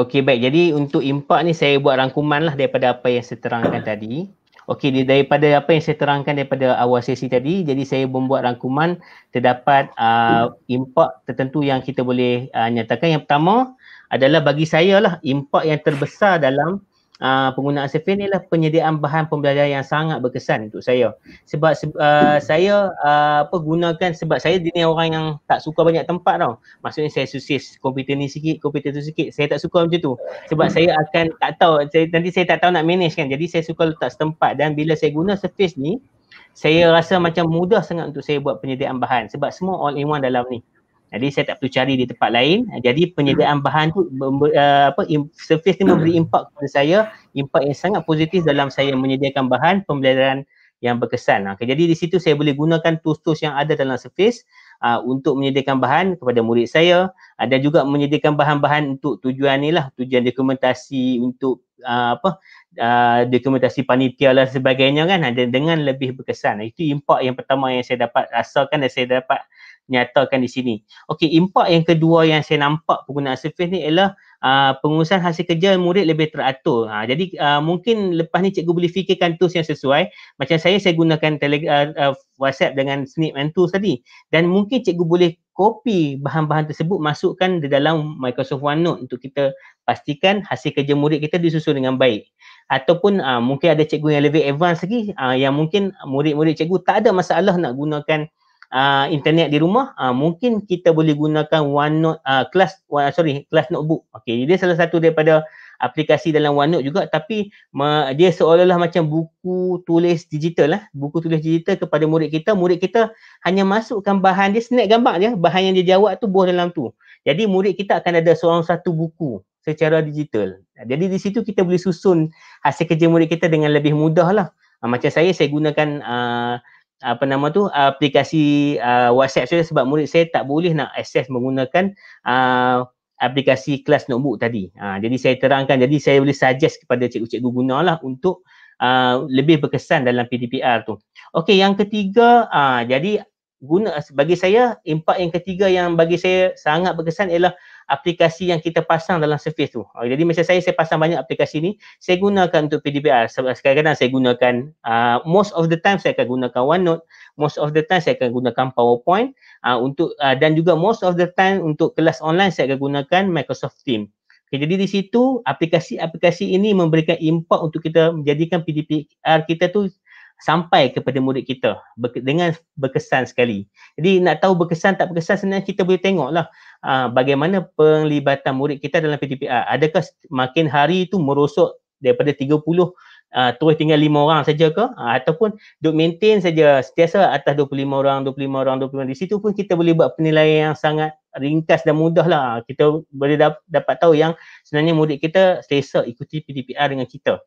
Okey baik, jadi untuk impak ni saya buat rangkuman lah daripada apa yang saya terangkan tadi. Okey, daripada apa yang saya terangkan daripada awal sesi tadi, jadi saya membuat rangkuman terdapat uh, impak tertentu yang kita boleh uh, nyatakan. Yang pertama adalah bagi saya lah impak yang terbesar dalam Ah, penggunaan Asafir ni lah penyediaan bahan pembelajaran yang sangat berkesan untuk saya. Sebab uh, saya uh, apa gunakan sebab saya dia orang yang tak suka banyak tempat tau. Maksudnya saya susis komputer ni sikit, komputer tu sikit. Saya tak suka macam tu. Sebab saya akan tak tahu, saya, nanti saya tak tahu nak manage kan. Jadi saya suka letak setempat dan bila saya guna Surface ni, saya rasa macam mudah sangat untuk saya buat penyediaan bahan sebab semua all in one dalam ni. Jadi saya tak perlu cari di tempat lain. Jadi penyediaan bahan tu uh, apa im, surface ni memberi impak kepada saya, impak yang sangat positif dalam saya menyediakan bahan pembelajaran yang berkesan. Okay, jadi di situ saya boleh gunakan tools-tools yang ada dalam surface Uh, untuk menyediakan bahan kepada murid saya uh, dan juga menyediakan bahan-bahan untuk tujuan ni lah tujuan dokumentasi untuk uh, apa uh, dokumentasi panitia lah sebagainya kan uh, dengan lebih berkesan itu impak yang pertama yang saya dapat rasakan dan saya dapat nyatakan di sini. Okey, impak yang kedua yang saya nampak penggunaan surface ni ialah uh, pengurusan hasil kerja murid lebih teratur. Uh, jadi uh, mungkin lepas ni cikgu boleh fikirkan tools yang sesuai. Macam saya, saya gunakan tele, uh, uh, WhatsApp dengan Snip and Tools tadi. Dan mungkin cikgu boleh copy bahan-bahan tersebut masukkan di dalam Microsoft OneNote untuk kita pastikan hasil kerja murid kita disusun dengan baik. Ataupun uh, mungkin ada cikgu yang lebih advance lagi uh, yang mungkin murid-murid cikgu tak ada masalah nak gunakan uh, internet di rumah uh, mungkin kita boleh gunakan OneNote uh, ah, class one, sorry class notebook okey dia salah satu daripada aplikasi dalam OneNote juga tapi ma- dia seolah-olah macam buku tulis digital lah buku tulis digital kepada murid kita murid kita hanya masukkan bahan dia snap gambar dia bahan yang dia jawab tu buah dalam tu jadi murid kita akan ada seorang satu buku secara digital jadi di situ kita boleh susun hasil kerja murid kita dengan lebih mudah lah macam saya saya gunakan uh, apa nama tu aplikasi uh, WhatsApp saya sebab murid saya tak boleh nak akses menggunakan uh, aplikasi kelas notebook tadi. Uh, jadi saya terangkan jadi saya boleh suggest kepada cikgu-cikgu gunalah untuk uh, lebih berkesan dalam PDPR tu. Okey yang ketiga uh, jadi guna bagi saya impak yang ketiga yang bagi saya sangat berkesan ialah aplikasi yang kita pasang dalam surface tu. Uh, jadi masa saya, saya pasang banyak aplikasi ni. Saya gunakan untuk PDPR. Kadang-kadang saya gunakan, uh, most of the time saya akan gunakan OneNote. Most of the time saya akan gunakan PowerPoint. Uh, untuk uh, Dan juga most of the time untuk kelas online saya akan gunakan Microsoft Teams. Okay, jadi di situ aplikasi-aplikasi ini memberikan impak untuk kita menjadikan PDPR kita tu sampai kepada murid kita dengan berkesan sekali. Jadi nak tahu berkesan tak berkesan sebenarnya kita boleh tengok lah. Ah, bagaimana penglibatan murid kita dalam PTPR? Adakah makin hari itu merosot daripada 30 uh, ah, terus tinggal 5 orang saja ke? Uh, ataupun duk maintain saja setiasa atas 25 orang, 25 orang, 25 orang. Di situ pun kita boleh buat penilaian yang sangat ringkas dan mudah lah. Kita boleh dap- dapat tahu yang sebenarnya murid kita selesa ikuti PTPR dengan kita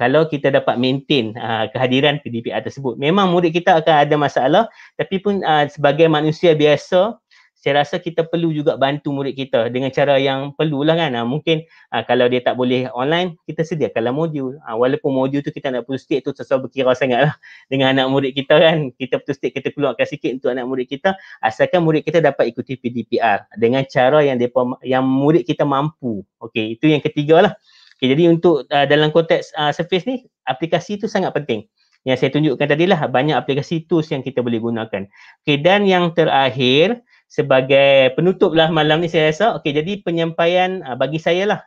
kalau kita dapat maintain uh, kehadiran PDPR tersebut. Memang murid kita akan ada masalah tapi pun uh, sebagai manusia biasa saya rasa kita perlu juga bantu murid kita dengan cara yang perlulah kan. Ha, mungkin ha, kalau dia tak boleh online, kita sediakanlah modul. Ha, ah, walaupun modul tu kita nak perlu stick tu sesuai berkira sangat lah dengan anak murid kita kan. Kita perlu stick, kita keluarkan sikit untuk anak murid kita. Asalkan murid kita dapat ikuti PDPR dengan cara yang, dia yang murid kita mampu. Okey, itu yang ketiga lah. Okay, jadi untuk uh, dalam konteks uh, surface ni, aplikasi tu sangat penting. Yang saya tunjukkan tadilah banyak aplikasi tools yang kita boleh gunakan. Okey, dan yang terakhir, sebagai penutup lah malam ni saya rasa. Okey jadi penyampaian uh, bagi saya lah.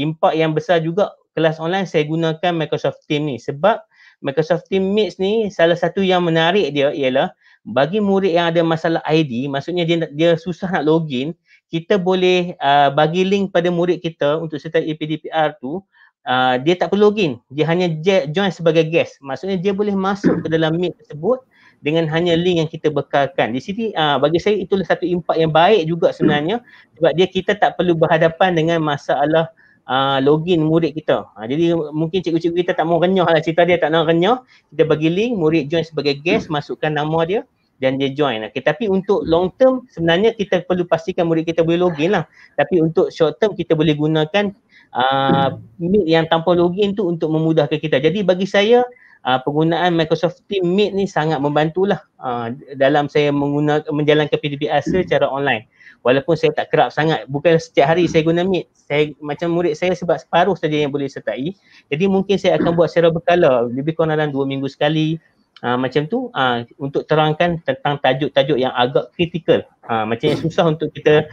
Impak yang besar juga kelas online saya gunakan Microsoft Teams ni sebab Microsoft Teams Meet ni salah satu yang menarik dia ialah bagi murid yang ada masalah ID, maksudnya dia dia susah nak login, kita boleh uh, bagi link pada murid kita untuk serta EPDPR tu, uh, dia tak perlu login. Dia hanya join sebagai guest. Maksudnya dia boleh masuk ke dalam Meet tersebut dengan hanya link yang kita bekalkan. Di sini uh, bagi saya itulah satu impak yang baik juga sebenarnya hmm. sebab dia kita tak perlu berhadapan dengan masalah uh, login murid kita. Uh, jadi mungkin cikgu-cikgu kita tak mau renyah lah cerita dia tak nak renyah. Kita bagi link, murid join sebagai guest, hmm. masukkan nama dia dan dia join. Lah. Okay, tapi untuk long term sebenarnya kita perlu pastikan murid kita boleh login lah. Tapi untuk short term kita boleh gunakan uh, meet yang tanpa login tu untuk memudahkan kita. Jadi bagi saya uh, penggunaan Microsoft Team Meet ni sangat membantulah uh, dalam saya menggunakan menjalankan PDBA secara online. Walaupun saya tak kerap sangat, bukan setiap hari saya guna Meet. Saya macam murid saya sebab separuh saja yang boleh sertai. Jadi mungkin saya akan buat secara berkala, lebih kurang dalam 2 minggu sekali. Uh, macam tu uh, untuk terangkan tentang tajuk-tajuk yang agak kritikal uh, macam yang susah untuk kita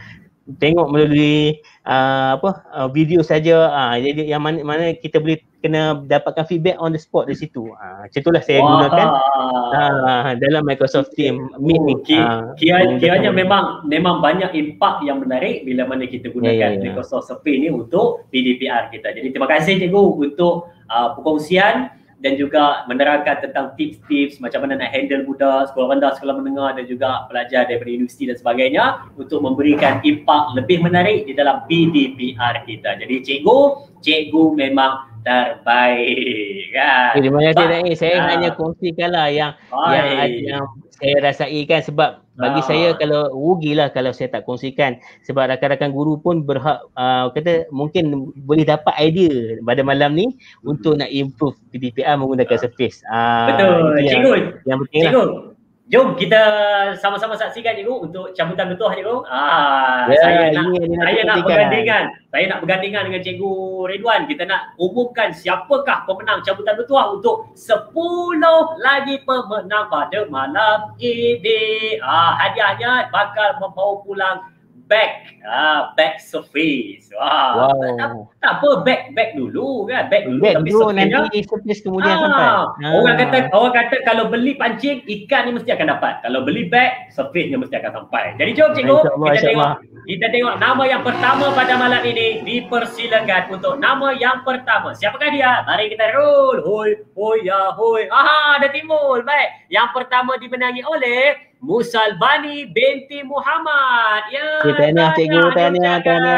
tengok melalui uh, apa uh, video saja uh, jadi yang mana, mana kita boleh kena dapatkan feedback on the spot di situ. Ah uh, macam itulah saya Wah. gunakan uh, dalam Microsoft okay. Team oh, Meet. Okay. Uh, Kira, kiranya kiranya memang memang banyak impak yang menarik bila mana kita gunakan yeah, yeah, yeah. Microsoft Surface ni untuk PDPR kita. Jadi terima kasih cikgu untuk uh, perkongsian dan juga menerangkan tentang tips-tips macam mana nak handle budak sekolah rendah, sekolah menengah dan juga pelajar daripada universiti dan sebagainya untuk memberikan impak lebih menarik di dalam BDPR kita. Jadi cikgu, cikgu memang terbaik. Kan? Terima kasih, so, Saya ya. hanya kongsikanlah yang, yang, yang saya rasai kan sebab bagi ha. saya ah. kalau rugilah kalau saya tak kongsikan sebab rakan-rakan guru pun berhak uh, kata mungkin boleh dapat idea pada malam ni untuk nak improve PDPR menggunakan ha. surface. Uh, Betul. Cikgu. Yang, yang penting lah. Cikgu. Lah. Jom kita sama-sama saksikan cikgu untuk cabutan betul cikgu. Ah, yeah, saya nak yeah, saya nak bergandingan. Saya nak bergandingan dengan cikgu Ridwan. Kita nak umumkan siapakah pemenang cabutan betul untuk 10 lagi pemenang pada malam ini. Ah, hadiahnya bakal membawa pulang back ah back surface wow, wow. Tak, tak, apa back back dulu kan back dulu back tapi dulu, nanti lah. surface kemudian ah. sampai orang ah. kata orang kata kalau beli pancing ikan ni mesti akan dapat kalau beli back surface ni mesti akan sampai jadi jom cikgu kita Allah, tengok kita tengok nama yang pertama pada malam ini dipersilakan untuk nama yang pertama siapakah dia mari kita roll hoi hoi ya hoi aha ada timbul baik yang pertama dimenangi oleh Musalbani binti Muhammad. Ya. Okay, tanya cikgu, tanya. Tanya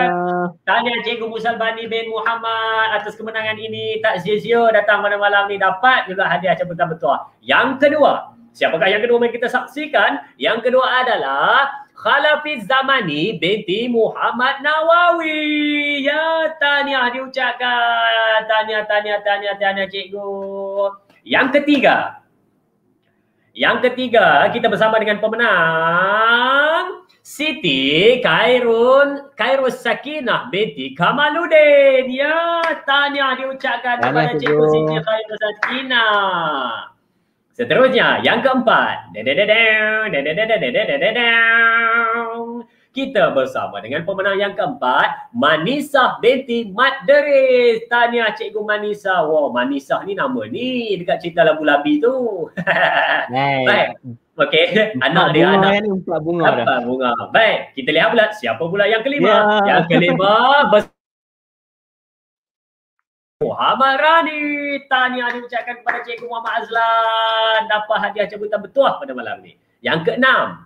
Tahniah cikgu Musalbani bin Muhammad atas kemenangan ini. Tak zia-zia datang pada malam ni dapat juga hadiah cabutan bertuah. Yang kedua, siapakah yang kedua yang kita saksikan? Yang kedua adalah Khalafiz Zamani binti Muhammad Nawawi. Ya, tahniah diucapkan. tanya tanya tanya tanya cikgu. Yang ketiga, yang ketiga, kita bersama dengan pemenang Siti Khairun Khairus Sakinah binti Kamaludin. Ya, tanya diucapkan kepada Tanya, Cikgu Siti Khairus Sakinah. Seterusnya, yang keempat kita bersama dengan pemenang yang keempat, Manisah binti Mat Deris. Tahniah Cikgu Manisah. wow, Manisah ni nama ni dekat cerita lampu labi tu. Baik. Baik. Okey, anak dia bunga anak. Ini bunga empat dah. bunga. Baik, kita lihat pula siapa pula yang kelima. Yeah. Yang kelima, Muhammad Rani. Tahniah diucapkan kepada Cikgu Muhammad Azlan. Dapat hadiah jemputan bertuah pada malam ni. Yang keenam,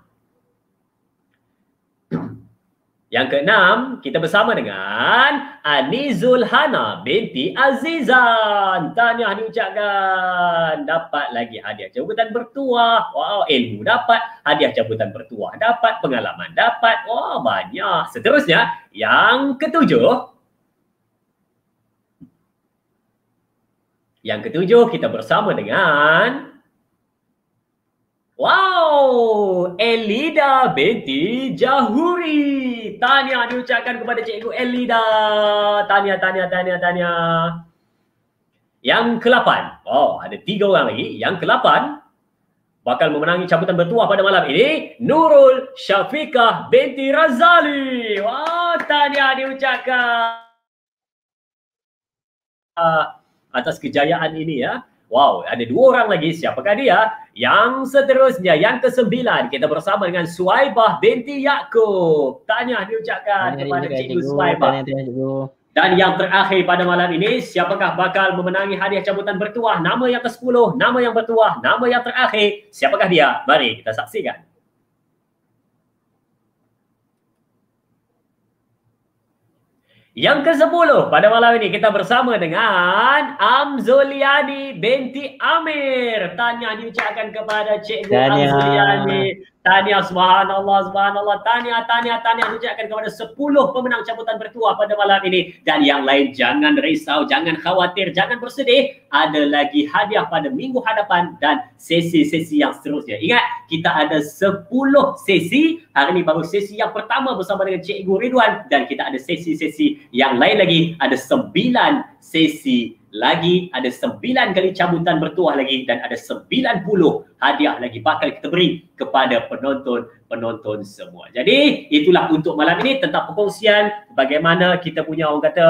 Yang keenam, kita bersama dengan Anizul Hana binti Azizan. Tahniah diucapkan. Dapat lagi hadiah cabutan bertuah. Wow, ilmu dapat. Hadiah cabutan bertuah dapat. Pengalaman dapat. Wow, banyak. Seterusnya, yang ketujuh. Yang ketujuh, kita bersama dengan... Wow, Elida binti Jahuri. Tahniah diucapkan kepada cikgu Elida. Tahniah, tahniah, tahniah, tahniah. Yang ke-8. Oh, ada tiga orang lagi. Yang ke-8 bakal memenangi cabutan bertuah pada malam ini. Nurul Syafiqah binti Razali. Wow, tahniah diucapkan. Ah, atas kejayaan ini ya. Wow, ada dua orang lagi. Siapakah dia? Yang seterusnya, yang kesembilan, kita bersama dengan Suaibah binti Yaakob. Tanya diucapkan kepada Cikgu Suaibah. Dan yang terakhir pada malam ini, siapakah bakal memenangi hadiah cabutan bertuah? Nama yang ke-10, nama yang bertuah, nama yang terakhir, siapakah dia? Mari kita saksikan. Yang ke-10 pada malam ini kita bersama dengan Amzuliani binti Amir. Tanya diucapkan kepada Cikgu Amzuliani. Tahniah subhanallah, subhanallah. Tahniah, tahniah, tahniah. Hujatkan kepada 10 pemenang cabutan bertuah pada malam ini. Dan yang lain jangan risau, jangan khawatir, jangan bersedih. Ada lagi hadiah pada minggu hadapan dan sesi-sesi yang seterusnya. Ingat, kita ada 10 sesi. Hari ini baru sesi yang pertama bersama dengan Cikgu Ridwan. Dan kita ada sesi-sesi yang lain lagi. Ada 9 sesi lagi ada sembilan kali cabutan bertuah lagi dan ada sembilan puluh hadiah lagi bakal kita beri kepada penonton-penonton semua. Jadi itulah untuk malam ini tentang perkongsian bagaimana kita punya orang kata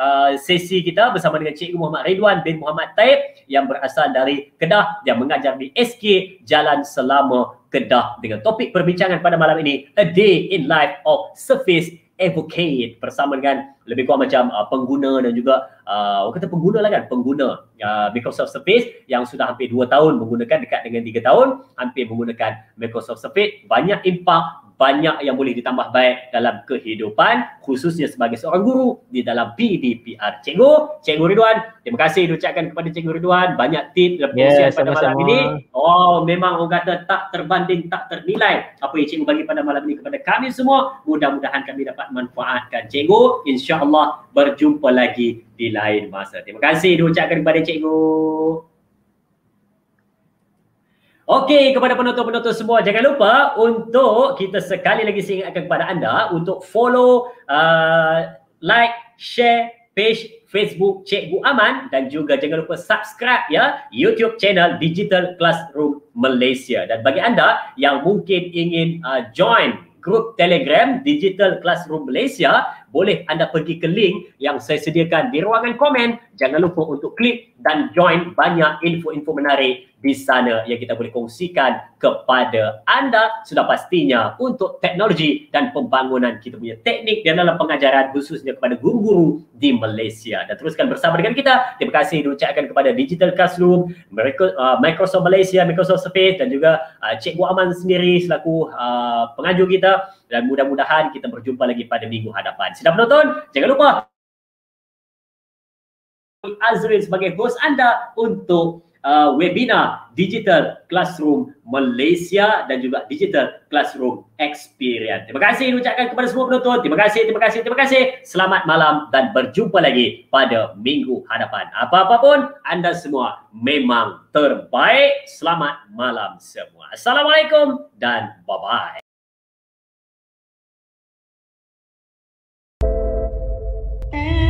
Uh, sesi kita bersama dengan Cikgu Muhammad Ridwan bin Muhammad Taib yang berasal dari Kedah yang mengajar di SK Jalan Selama Kedah dengan topik perbincangan pada malam ini A Day in Life of Surface advocate bersama dengan lebih kurang macam uh, pengguna dan juga uh, orang kata pengguna lah kan pengguna uh, Microsoft Surface yang sudah hampir 2 tahun menggunakan dekat dengan 3 tahun hampir menggunakan Microsoft Surface banyak impak banyak yang boleh ditambah baik dalam kehidupan khususnya sebagai seorang guru di dalam PDPR. Cikgu, Cikgu Ridwan, terima kasih diucapkan kepada Cikgu Ridwan. Banyak tip dalam yeah, pada malam ini. Oh, memang orang kata tak terbanding, tak ternilai apa yang Cikgu bagi pada malam ini kepada kami semua. Mudah-mudahan kami dapat manfaatkan Cikgu. InsyaAllah berjumpa lagi di lain masa. Terima kasih diucapkan kepada Cikgu. Okey kepada penonton-penonton semua jangan lupa untuk kita sekali lagi ingatkan kepada anda untuk follow uh, like share page Facebook Cikgu Aman dan juga jangan lupa subscribe ya YouTube channel Digital Classroom Malaysia dan bagi anda yang mungkin ingin uh, join grup Telegram Digital Classroom Malaysia boleh anda pergi ke link yang saya sediakan di ruangan komen jangan lupa untuk klik dan join banyak info-info menarik di sana yang kita boleh kongsikan kepada anda sudah pastinya untuk teknologi dan pembangunan kita punya teknik dan dalam pengajaran khususnya kepada guru-guru di Malaysia. Dan teruskan bersama dengan kita. Terima kasih diucapkan kepada Digital Classroom, uh, Microsoft Malaysia, Microsoft Space dan juga uh, Cikgu Aman sendiri selaku uh, pengaju kita dan mudah-mudahan kita berjumpa lagi pada minggu hadapan. Sudah menonton? Jangan lupa Azrin sebagai host anda untuk uh, webinar Digital Classroom Malaysia dan juga Digital Classroom Experience. Terima kasih diucapkan kepada semua penonton. Terima kasih, terima kasih, terima kasih. Selamat malam dan berjumpa lagi pada minggu hadapan. Apa-apa pun anda semua memang terbaik. Selamat malam semua. Assalamualaikum dan bye-bye. Yeah.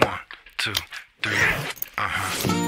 One, two, three. Uh huh.